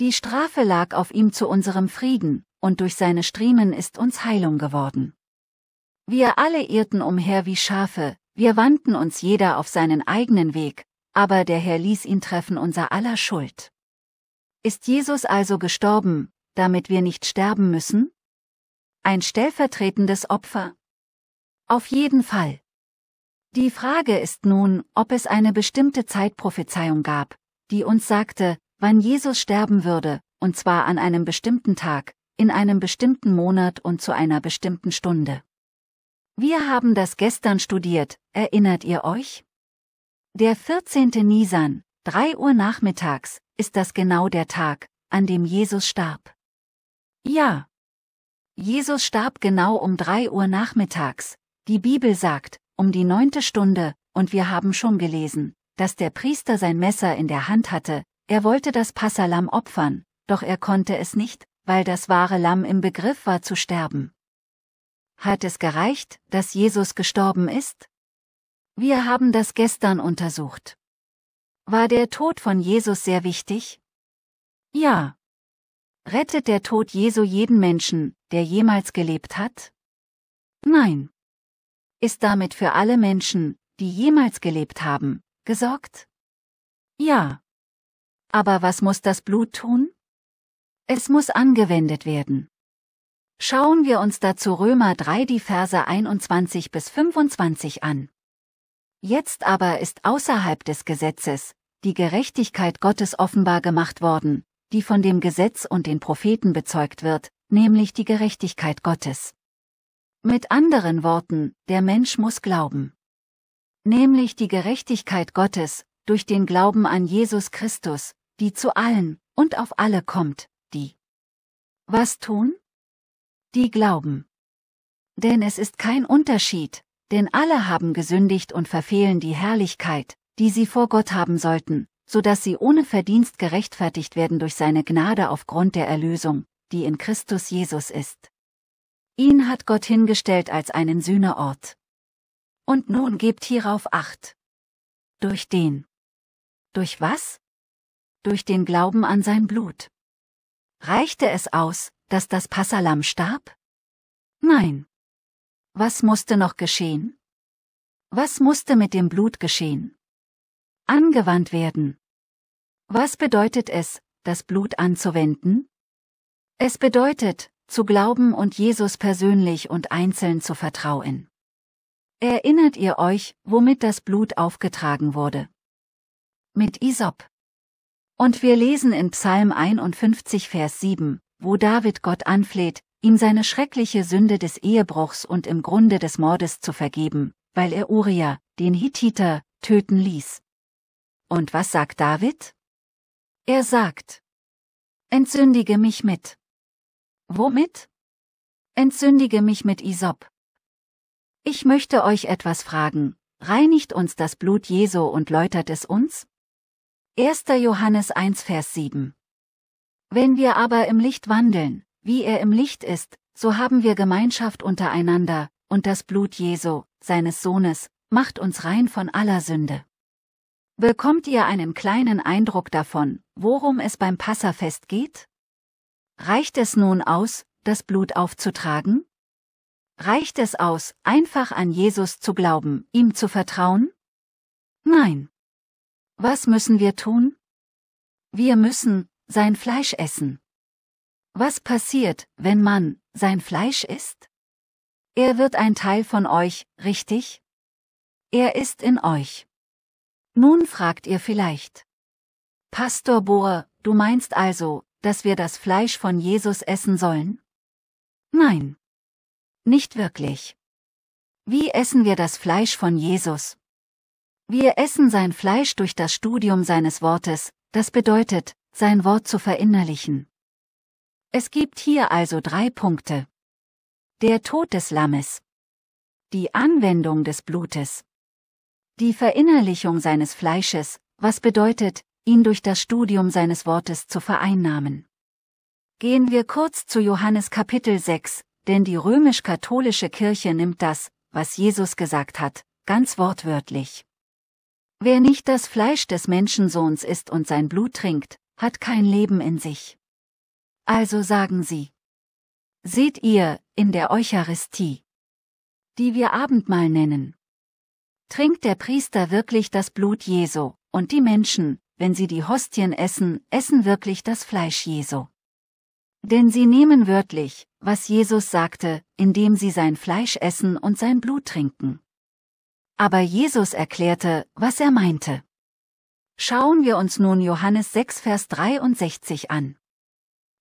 [SPEAKER 1] Die Strafe lag auf ihm zu unserem Frieden, und durch seine Striemen ist uns Heilung geworden. Wir alle irrten umher wie Schafe, wir wandten uns jeder auf seinen eigenen Weg, aber der Herr ließ ihn treffen unser aller Schuld. Ist Jesus also gestorben, damit wir nicht sterben müssen? Ein stellvertretendes Opfer? Auf jeden Fall. Die Frage ist nun, ob es eine bestimmte Zeitprophezeiung gab, die uns sagte, wann Jesus sterben würde, und zwar an einem bestimmten Tag, in einem bestimmten Monat und zu einer bestimmten Stunde. Wir haben das gestern studiert, erinnert ihr euch? Der 14. Nisan, 3 Uhr nachmittags, ist das genau der Tag, an dem Jesus starb. Ja. Jesus starb genau um 3 Uhr nachmittags. Die Bibel sagt, um die neunte Stunde, und wir haben schon gelesen, dass der Priester sein Messer in der Hand hatte, er wollte das Passalam opfern, doch er konnte es nicht, weil das wahre Lamm im Begriff war zu sterben. Hat es gereicht, dass Jesus gestorben ist? Wir haben das gestern untersucht. War der Tod von Jesus sehr wichtig? Ja. Rettet der Tod Jesu jeden Menschen, der jemals gelebt hat? Nein. Ist damit für alle Menschen, die jemals gelebt haben, gesorgt? Ja. Aber was muss das Blut tun? Es muss angewendet werden. Schauen wir uns dazu Römer 3 die Verse 21 bis 25 an. Jetzt aber ist außerhalb des Gesetzes die Gerechtigkeit Gottes offenbar gemacht worden, die von dem Gesetz und den Propheten bezeugt wird, nämlich die Gerechtigkeit Gottes. Mit anderen Worten, der Mensch muss glauben. Nämlich die Gerechtigkeit Gottes, durch den Glauben an Jesus Christus, die zu allen und auf alle kommt, die was tun? Die glauben. Denn es ist kein Unterschied, denn alle haben gesündigt und verfehlen die Herrlichkeit, die sie vor Gott haben sollten, so dass sie ohne Verdienst gerechtfertigt werden durch seine Gnade aufgrund der Erlösung, die in Christus Jesus ist. Ihn hat Gott hingestellt als einen Sühneort. Und nun gebt hierauf Acht. Durch den. Durch was? durch den Glauben an sein Blut. Reichte es aus, dass das Passalam starb? Nein. Was musste noch geschehen? Was musste mit dem Blut geschehen? Angewandt werden. Was bedeutet es, das Blut anzuwenden? Es bedeutet, zu glauben und Jesus persönlich und einzeln zu vertrauen. Erinnert ihr euch, womit das Blut aufgetragen wurde? Mit Isop. Und wir lesen in Psalm 51 Vers 7, wo David Gott anfleht, ihm seine schreckliche Sünde des Ehebruchs und im Grunde des Mordes zu vergeben, weil er Uriah, den Hittiter, töten ließ. Und was sagt David? Er sagt, Entsündige mich mit. Womit? Entsündige mich mit Isop. Ich möchte euch etwas fragen, reinigt uns das Blut Jesu und läutert es uns? 1. Johannes 1 Vers 7. Wenn wir aber im Licht wandeln, wie er im Licht ist, so haben wir Gemeinschaft untereinander, und das Blut Jesu, seines Sohnes, macht uns rein von aller Sünde. Bekommt ihr einen kleinen Eindruck davon, worum es beim Passafest geht? Reicht es nun aus, das Blut aufzutragen? Reicht es aus, einfach an Jesus zu glauben, ihm zu vertrauen? Nein. Was müssen wir tun? Wir müssen sein Fleisch essen. Was passiert, wenn man sein Fleisch isst? Er wird ein Teil von euch, richtig? Er ist in euch. Nun fragt ihr vielleicht. Pastor Bohr, du meinst also, dass wir das Fleisch von Jesus essen sollen? Nein. Nicht wirklich. Wie essen wir das Fleisch von Jesus? Wir essen sein Fleisch durch das Studium seines Wortes, das bedeutet, sein Wort zu verinnerlichen. Es gibt hier also drei Punkte. Der Tod des Lammes. Die Anwendung des Blutes. Die Verinnerlichung seines Fleisches, was bedeutet, ihn durch das Studium seines Wortes zu vereinnahmen. Gehen wir kurz zu Johannes Kapitel 6, denn die römisch-katholische Kirche nimmt das, was Jesus gesagt hat, ganz wortwörtlich. Wer nicht das Fleisch des Menschensohns isst und sein Blut trinkt, hat kein Leben in sich. Also sagen sie. Seht ihr, in der Eucharistie, die wir Abendmahl nennen, trinkt der Priester wirklich das Blut Jesu, und die Menschen, wenn sie die Hostien essen, essen wirklich das Fleisch Jesu. Denn sie nehmen wörtlich, was Jesus sagte, indem sie sein Fleisch essen und sein Blut trinken. Aber Jesus erklärte, was er meinte. Schauen wir uns nun Johannes 6 Vers 63 an.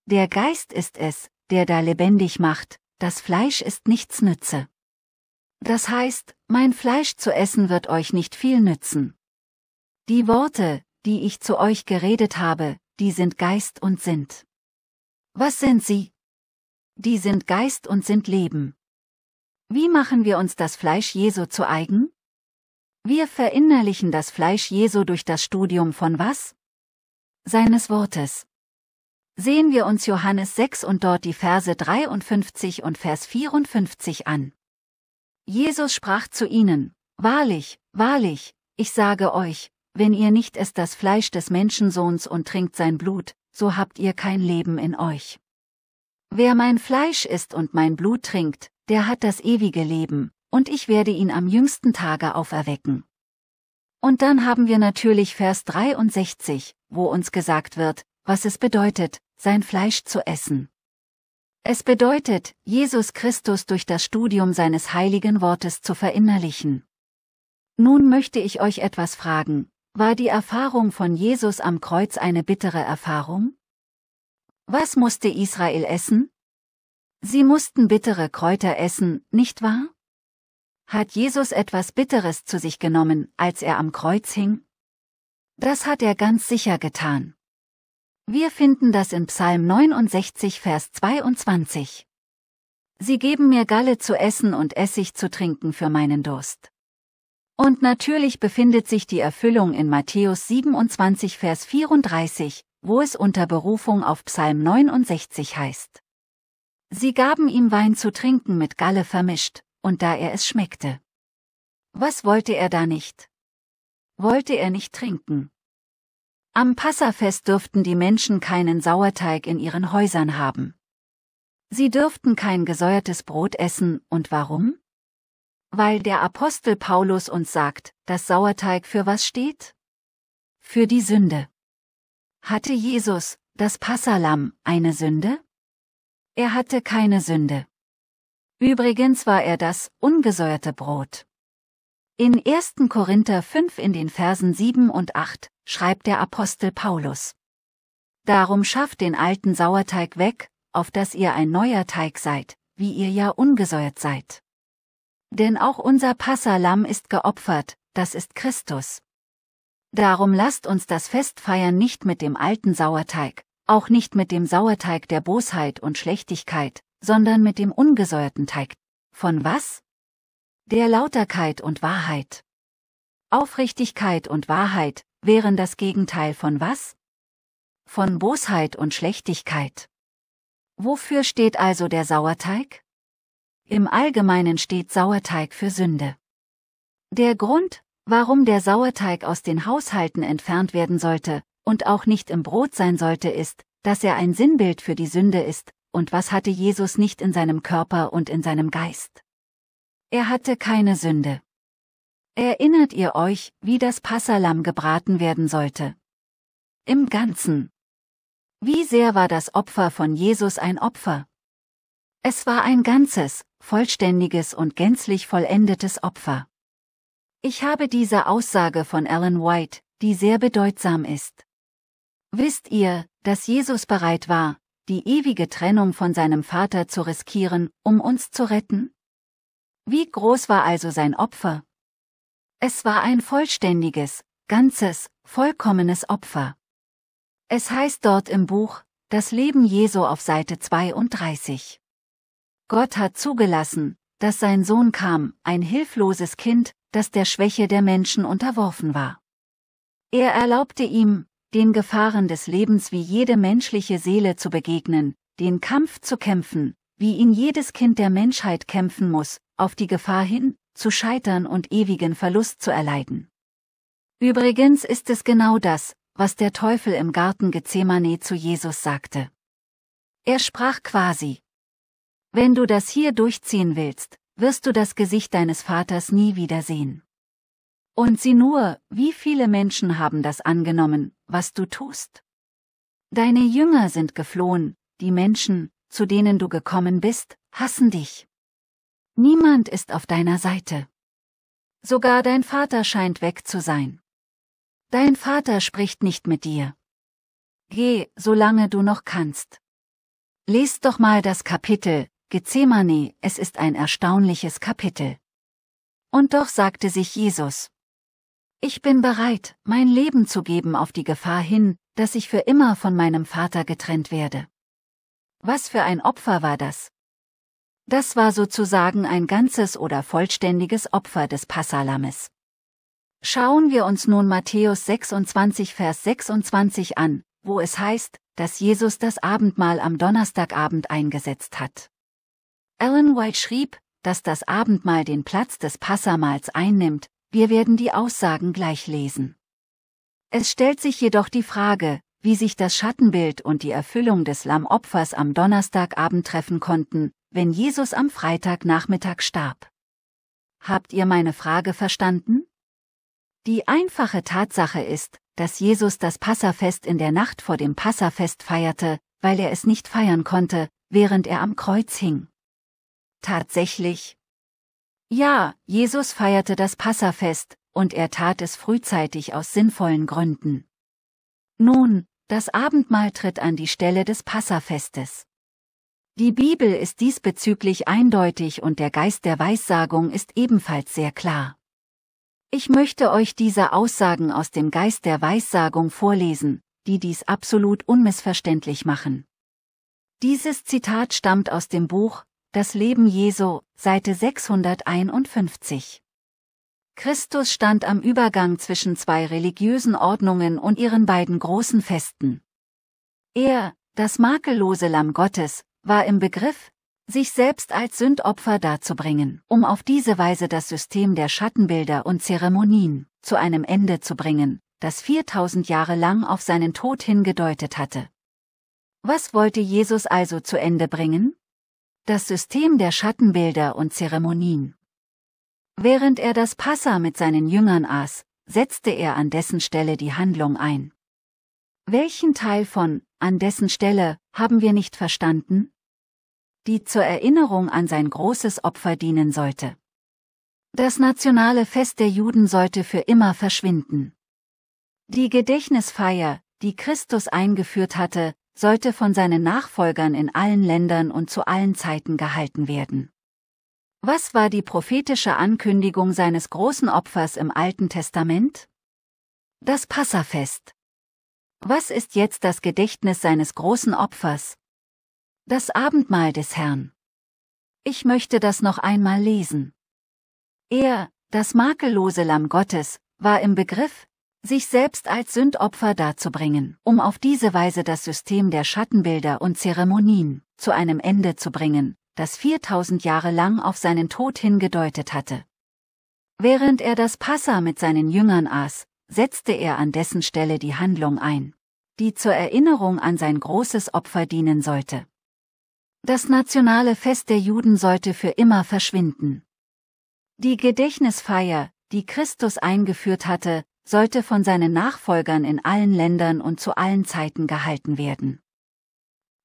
[SPEAKER 1] Der Geist ist es, der da lebendig macht, das Fleisch ist nichts nütze. Das heißt, mein Fleisch zu essen wird euch nicht viel nützen. Die Worte, die ich zu euch geredet habe, die sind Geist und sind. Was sind sie? Die sind Geist und sind Leben. Wie machen wir uns das Fleisch Jesu zu eigen? Wir verinnerlichen das Fleisch Jesu durch das Studium von was? Seines Wortes. Sehen wir uns Johannes 6 und dort die Verse 53 und Vers 54 an. Jesus sprach zu ihnen, Wahrlich, wahrlich, ich sage euch, wenn ihr nicht esst das Fleisch des Menschensohns und trinkt sein Blut, so habt ihr kein Leben in euch. Wer mein Fleisch isst und mein Blut trinkt, der hat das ewige Leben, und ich werde ihn am jüngsten Tage auferwecken. Und dann haben wir natürlich Vers 63, wo uns gesagt wird, was es bedeutet, sein Fleisch zu essen. Es bedeutet, Jesus Christus durch das Studium seines heiligen Wortes zu verinnerlichen. Nun möchte ich euch etwas fragen, war die Erfahrung von Jesus am Kreuz eine bittere Erfahrung? Was musste Israel essen? Sie mussten bittere Kräuter essen, nicht wahr? Hat Jesus etwas Bitteres zu sich genommen, als er am Kreuz hing? Das hat er ganz sicher getan. Wir finden das in Psalm 69, Vers 22. Sie geben mir Galle zu essen und Essig zu trinken für meinen Durst. Und natürlich befindet sich die Erfüllung in Matthäus 27, Vers 34, wo es unter Berufung auf Psalm 69 heißt. Sie gaben ihm Wein zu trinken mit Galle vermischt und da er es schmeckte. Was wollte er da nicht? Wollte er nicht trinken? Am Passafest dürften die Menschen keinen Sauerteig in ihren Häusern haben. Sie dürften kein gesäuertes Brot essen, und warum? Weil der Apostel Paulus uns sagt, dass Sauerteig für was steht? Für die Sünde. Hatte Jesus, das Passalam, eine Sünde? Er hatte keine Sünde. Übrigens war er das ungesäuerte Brot. In 1. Korinther 5 in den Versen 7 und 8 schreibt der Apostel Paulus. Darum schafft den alten Sauerteig weg, auf dass ihr ein neuer Teig seid, wie ihr ja ungesäuert seid. Denn auch unser Passalamm ist geopfert, das ist Christus. Darum lasst uns das Fest feiern nicht mit dem alten Sauerteig, auch nicht mit dem Sauerteig der Bosheit und Schlechtigkeit, sondern mit dem ungesäuerten Teig. Von was? Der Lauterkeit und Wahrheit. Aufrichtigkeit und Wahrheit wären das Gegenteil von was? Von Bosheit und Schlechtigkeit. Wofür steht also der Sauerteig? Im Allgemeinen steht Sauerteig für Sünde. Der Grund, warum der Sauerteig aus den Haushalten entfernt werden sollte und auch nicht im Brot sein sollte, ist, dass er ein Sinnbild für die Sünde ist, und was hatte Jesus nicht in seinem Körper und in seinem Geist? Er hatte keine Sünde. Erinnert ihr euch, wie das Passalam gebraten werden sollte? Im Ganzen. Wie sehr war das Opfer von Jesus ein Opfer? Es war ein ganzes, vollständiges und gänzlich vollendetes Opfer. Ich habe diese Aussage von Ellen White, die sehr bedeutsam ist. Wisst ihr, dass Jesus bereit war, die ewige Trennung von seinem Vater zu riskieren, um uns zu retten? Wie groß war also sein Opfer? Es war ein vollständiges, ganzes, vollkommenes Opfer. Es heißt dort im Buch, das Leben Jesu auf Seite 32. Gott hat zugelassen, dass sein Sohn kam, ein hilfloses Kind, das der Schwäche der Menschen unterworfen war. Er erlaubte ihm, den Gefahren des Lebens wie jede menschliche Seele zu begegnen, den Kampf zu kämpfen, wie ihn jedes Kind der Menschheit kämpfen muss, auf die Gefahr hin, zu scheitern und ewigen Verlust zu erleiden. Übrigens ist es genau das, was der Teufel im Garten Gethsemane zu Jesus sagte. Er sprach quasi, Wenn du das hier durchziehen willst, wirst du das Gesicht deines Vaters nie wiedersehen. Und sieh nur, wie viele Menschen haben das angenommen, was du tust. Deine Jünger sind geflohen, die Menschen, zu denen du gekommen bist, hassen dich. Niemand ist auf deiner Seite. Sogar dein Vater scheint weg zu sein. Dein Vater spricht nicht mit dir. Geh, solange du noch kannst. Lest doch mal das Kapitel, Gethsemane, es ist ein erstaunliches Kapitel. Und doch sagte sich Jesus, ich bin bereit, mein Leben zu geben auf die Gefahr hin, dass ich für immer von meinem Vater getrennt werde. Was für ein Opfer war das? Das war sozusagen ein ganzes oder vollständiges Opfer des Passalammes. Schauen wir uns nun Matthäus 26 Vers 26 an, wo es heißt, dass Jesus das Abendmahl am Donnerstagabend eingesetzt hat. Ellen White schrieb, dass das Abendmahl den Platz des Passamals einnimmt, wir werden die Aussagen gleich lesen. Es stellt sich jedoch die Frage, wie sich das Schattenbild und die Erfüllung des Lammopfers am Donnerstagabend treffen konnten, wenn Jesus am Freitagnachmittag starb. Habt ihr meine Frage verstanden? Die einfache Tatsache ist, dass Jesus das Passafest in der Nacht vor dem Passafest feierte, weil er es nicht feiern konnte, während er am Kreuz hing. Tatsächlich, ja, Jesus feierte das Passafest, und er tat es frühzeitig aus sinnvollen Gründen. Nun, das Abendmahl tritt an die Stelle des Passafestes. Die Bibel ist diesbezüglich eindeutig und der Geist der Weissagung ist ebenfalls sehr klar. Ich möchte euch diese Aussagen aus dem Geist der Weissagung vorlesen, die dies absolut unmissverständlich machen. Dieses Zitat stammt aus dem Buch das Leben Jesu, Seite 651. Christus stand am Übergang zwischen zwei religiösen Ordnungen und ihren beiden großen Festen. Er, das makellose Lamm Gottes, war im Begriff, sich selbst als Sündopfer darzubringen, um auf diese Weise das System der Schattenbilder und Zeremonien zu einem Ende zu bringen, das 4000 Jahre lang auf seinen Tod hingedeutet hatte. Was wollte Jesus also zu Ende bringen? Das System der Schattenbilder und Zeremonien. Während er das Passa mit seinen Jüngern aß, setzte er an dessen Stelle die Handlung ein. Welchen Teil von an dessen Stelle haben wir nicht verstanden? Die zur Erinnerung an sein großes Opfer dienen sollte. Das nationale Fest der Juden sollte für immer verschwinden. Die Gedächtnisfeier, die Christus eingeführt hatte, sollte von seinen Nachfolgern in allen Ländern und zu allen Zeiten gehalten werden. Was war die prophetische Ankündigung seines großen Opfers im Alten Testament? Das Passafest. Was ist jetzt das Gedächtnis seines großen Opfers? Das Abendmahl des Herrn. Ich möchte das noch einmal lesen. Er, das makellose Lamm Gottes, war im Begriff, sich selbst als Sündopfer darzubringen, um auf diese Weise das System der Schattenbilder und Zeremonien zu einem Ende zu bringen, das 4000 Jahre lang auf seinen Tod hingedeutet hatte. Während er das Passa mit seinen Jüngern aß, setzte er an dessen Stelle die Handlung ein, die zur Erinnerung an sein großes Opfer dienen sollte. Das nationale Fest der Juden sollte für immer verschwinden. Die Gedächtnisfeier, die Christus eingeführt hatte, sollte von seinen Nachfolgern in allen Ländern und zu allen Zeiten gehalten werden.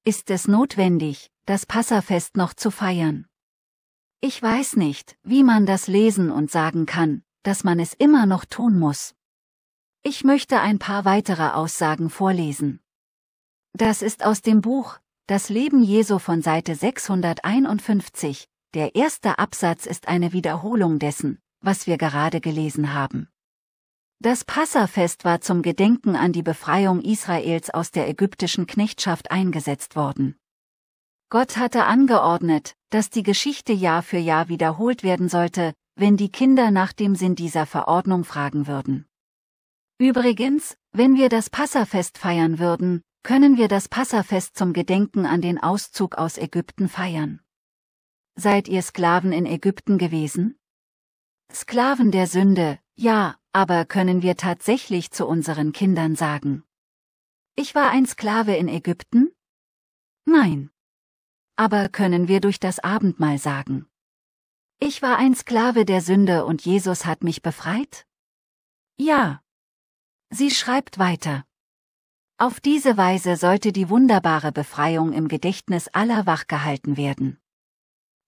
[SPEAKER 1] Ist es notwendig, das Passafest noch zu feiern? Ich weiß nicht, wie man das lesen und sagen kann, dass man es immer noch tun muss. Ich möchte ein paar weitere Aussagen vorlesen. Das ist aus dem Buch Das Leben Jesu von Seite 651. Der erste Absatz ist eine Wiederholung dessen, was wir gerade gelesen haben. Das Passafest war zum Gedenken an die Befreiung Israels aus der ägyptischen Knechtschaft eingesetzt worden. Gott hatte angeordnet, dass die Geschichte Jahr für Jahr wiederholt werden sollte, wenn die Kinder nach dem Sinn dieser Verordnung fragen würden. Übrigens, wenn wir das Passafest feiern würden, können wir das Passafest zum Gedenken an den Auszug aus Ägypten feiern. Seid ihr Sklaven in Ägypten gewesen? Sklaven der Sünde, ja, aber können wir tatsächlich zu unseren Kindern sagen, ich war ein Sklave in Ägypten? Nein. Aber können wir durch das Abendmahl sagen, ich war ein Sklave der Sünde und Jesus hat mich befreit? Ja. Sie schreibt weiter. Auf diese Weise sollte die wunderbare Befreiung im Gedächtnis aller wachgehalten werden.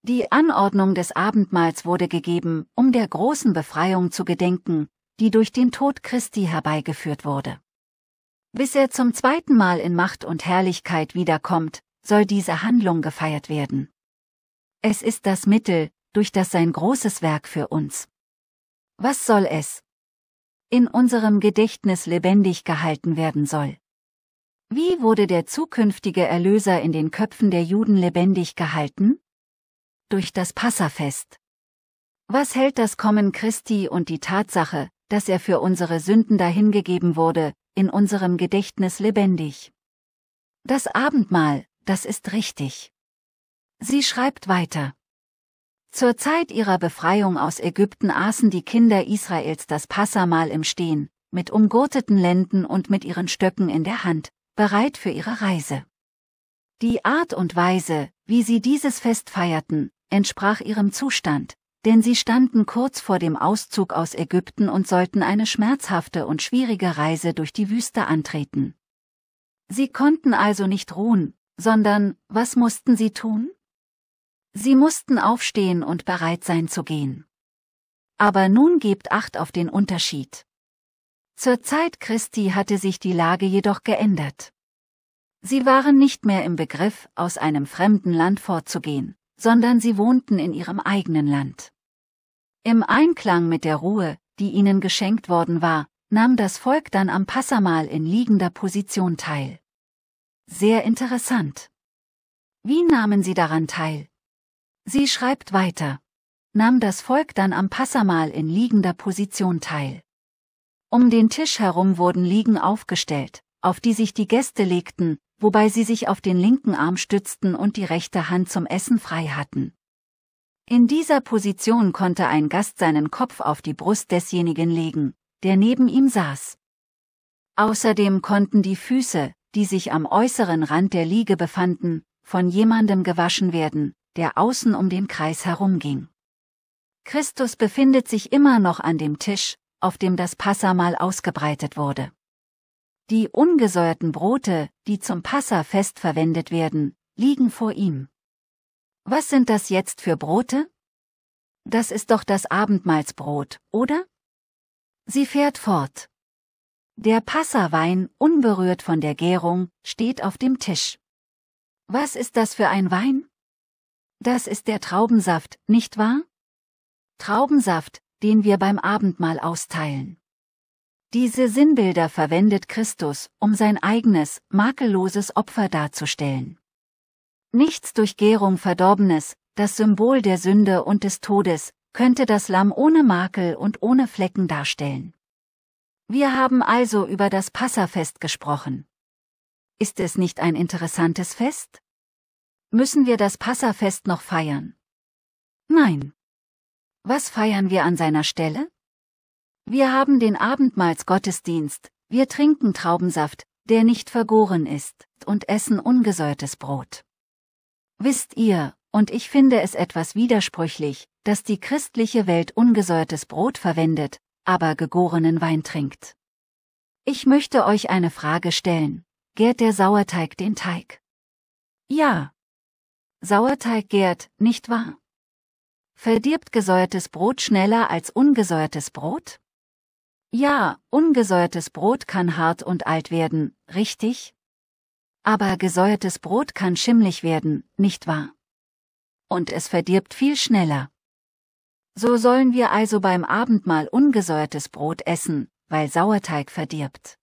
[SPEAKER 1] Die Anordnung des Abendmahls wurde gegeben, um der großen Befreiung zu gedenken, die durch den Tod Christi herbeigeführt wurde. Bis er zum zweiten Mal in Macht und Herrlichkeit wiederkommt, soll diese Handlung gefeiert werden. Es ist das Mittel, durch das sein großes Werk für uns. Was soll es? In unserem Gedächtnis lebendig gehalten werden soll. Wie wurde der zukünftige Erlöser in den Köpfen der Juden lebendig gehalten? durch das Passafest. Was hält das Kommen Christi und die Tatsache, dass er für unsere Sünden dahingegeben wurde, in unserem Gedächtnis lebendig? Das Abendmahl, das ist richtig. Sie schreibt weiter. Zur Zeit ihrer Befreiung aus Ägypten aßen die Kinder Israels das Passamal im Stehen, mit umgurteten Lenden und mit ihren Stöcken in der Hand, bereit für ihre Reise. Die Art und Weise, wie sie dieses Fest feierten, entsprach ihrem Zustand, denn sie standen kurz vor dem Auszug aus Ägypten und sollten eine schmerzhafte und schwierige Reise durch die Wüste antreten. Sie konnten also nicht ruhen, sondern, was mussten sie tun? Sie mussten aufstehen und bereit sein zu gehen. Aber nun gebt Acht auf den Unterschied. Zur Zeit Christi hatte sich die Lage jedoch geändert. Sie waren nicht mehr im Begriff, aus einem fremden Land vorzugehen sondern sie wohnten in ihrem eigenen Land. Im Einklang mit der Ruhe, die ihnen geschenkt worden war, nahm das Volk dann am Passamal in liegender Position teil. Sehr interessant. Wie nahmen sie daran teil? Sie schreibt weiter. Nahm das Volk dann am Passamal in liegender Position teil. Um den Tisch herum wurden Liegen aufgestellt, auf die sich die Gäste legten, wobei sie sich auf den linken Arm stützten und die rechte Hand zum Essen frei hatten. In dieser Position konnte ein Gast seinen Kopf auf die Brust desjenigen legen, der neben ihm saß. Außerdem konnten die Füße, die sich am äußeren Rand der Liege befanden, von jemandem gewaschen werden, der außen um den Kreis herumging. Christus befindet sich immer noch an dem Tisch, auf dem das Passamahl ausgebreitet wurde. Die ungesäuerten Brote, die zum Passafest verwendet werden, liegen vor ihm. Was sind das jetzt für Brote? Das ist doch das Abendmahlsbrot, oder? Sie fährt fort. Der Passawein, unberührt von der Gärung, steht auf dem Tisch. Was ist das für ein Wein? Das ist der Traubensaft, nicht wahr? Traubensaft, den wir beim Abendmahl austeilen. Diese Sinnbilder verwendet Christus, um sein eigenes, makelloses Opfer darzustellen. Nichts durch Gärung verdorbenes, das Symbol der Sünde und des Todes, könnte das Lamm ohne Makel und ohne Flecken darstellen. Wir haben also über das Passafest gesprochen. Ist es nicht ein interessantes Fest? Müssen wir das Passafest noch feiern? Nein. Was feiern wir an seiner Stelle? Wir haben den Abendmahlsgottesdienst, wir trinken Traubensaft, der nicht vergoren ist, und essen ungesäuertes Brot. Wisst ihr, und ich finde es etwas widersprüchlich, dass die christliche Welt ungesäuertes Brot verwendet, aber gegorenen Wein trinkt. Ich möchte euch eine Frage stellen. Gärt der Sauerteig den Teig? Ja. Sauerteig gärt, nicht wahr? Verdirbt gesäuertes Brot schneller als ungesäuertes Brot? Ja, ungesäuertes Brot kann hart und alt werden, richtig? Aber gesäuertes Brot kann schimmlig werden, nicht wahr? Und es verdirbt viel schneller. So sollen wir also beim Abendmahl ungesäuertes Brot essen, weil Sauerteig verdirbt.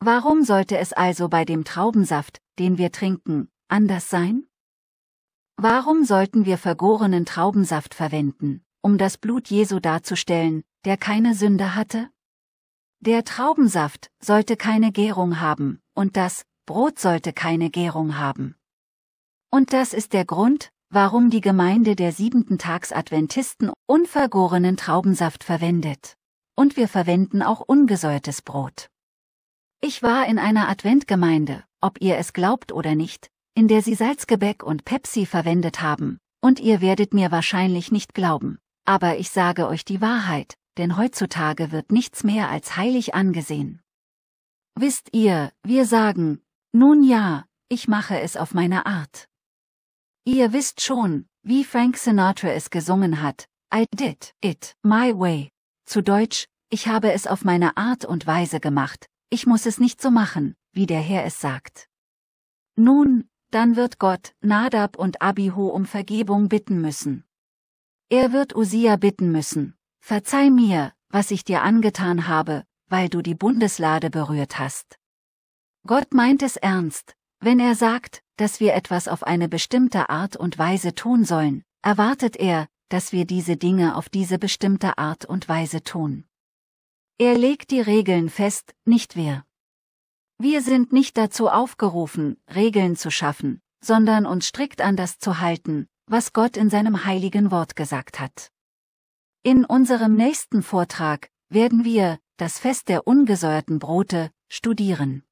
[SPEAKER 1] Warum sollte es also bei dem Traubensaft, den wir trinken, anders sein? Warum sollten wir vergorenen Traubensaft verwenden, um das Blut Jesu darzustellen, der keine Sünde hatte? Der Traubensaft sollte keine Gärung haben, und das Brot sollte keine Gärung haben. Und das ist der Grund, warum die Gemeinde der siebenten Tags Adventisten unvergorenen Traubensaft verwendet. Und wir verwenden auch ungesäuertes Brot. Ich war in einer Adventgemeinde, ob ihr es glaubt oder nicht, in der sie Salzgebäck und Pepsi verwendet haben, und ihr werdet mir wahrscheinlich nicht glauben, aber ich sage euch die Wahrheit, denn heutzutage wird nichts mehr als heilig angesehen. Wisst ihr, wir sagen, nun ja, ich mache es auf meine Art. Ihr wisst schon, wie Frank Sinatra es gesungen hat, I did it my way. Zu Deutsch, ich habe es auf meine Art und Weise gemacht, ich muss es nicht so machen, wie der Herr es sagt. Nun, dann wird Gott Nadab und Abihu um Vergebung bitten müssen. Er wird Usia bitten müssen. Verzeih mir, was ich dir angetan habe, weil du die Bundeslade berührt hast. Gott meint es ernst, wenn er sagt, dass wir etwas auf eine bestimmte Art und Weise tun sollen, erwartet er, dass wir diese Dinge auf diese bestimmte Art und Weise tun. Er legt die Regeln fest, nicht wir. Wir sind nicht dazu aufgerufen, Regeln zu schaffen, sondern uns strikt an das zu halten, was Gott in seinem heiligen Wort gesagt hat. In unserem nächsten Vortrag werden wir das Fest der ungesäuerten Brote studieren.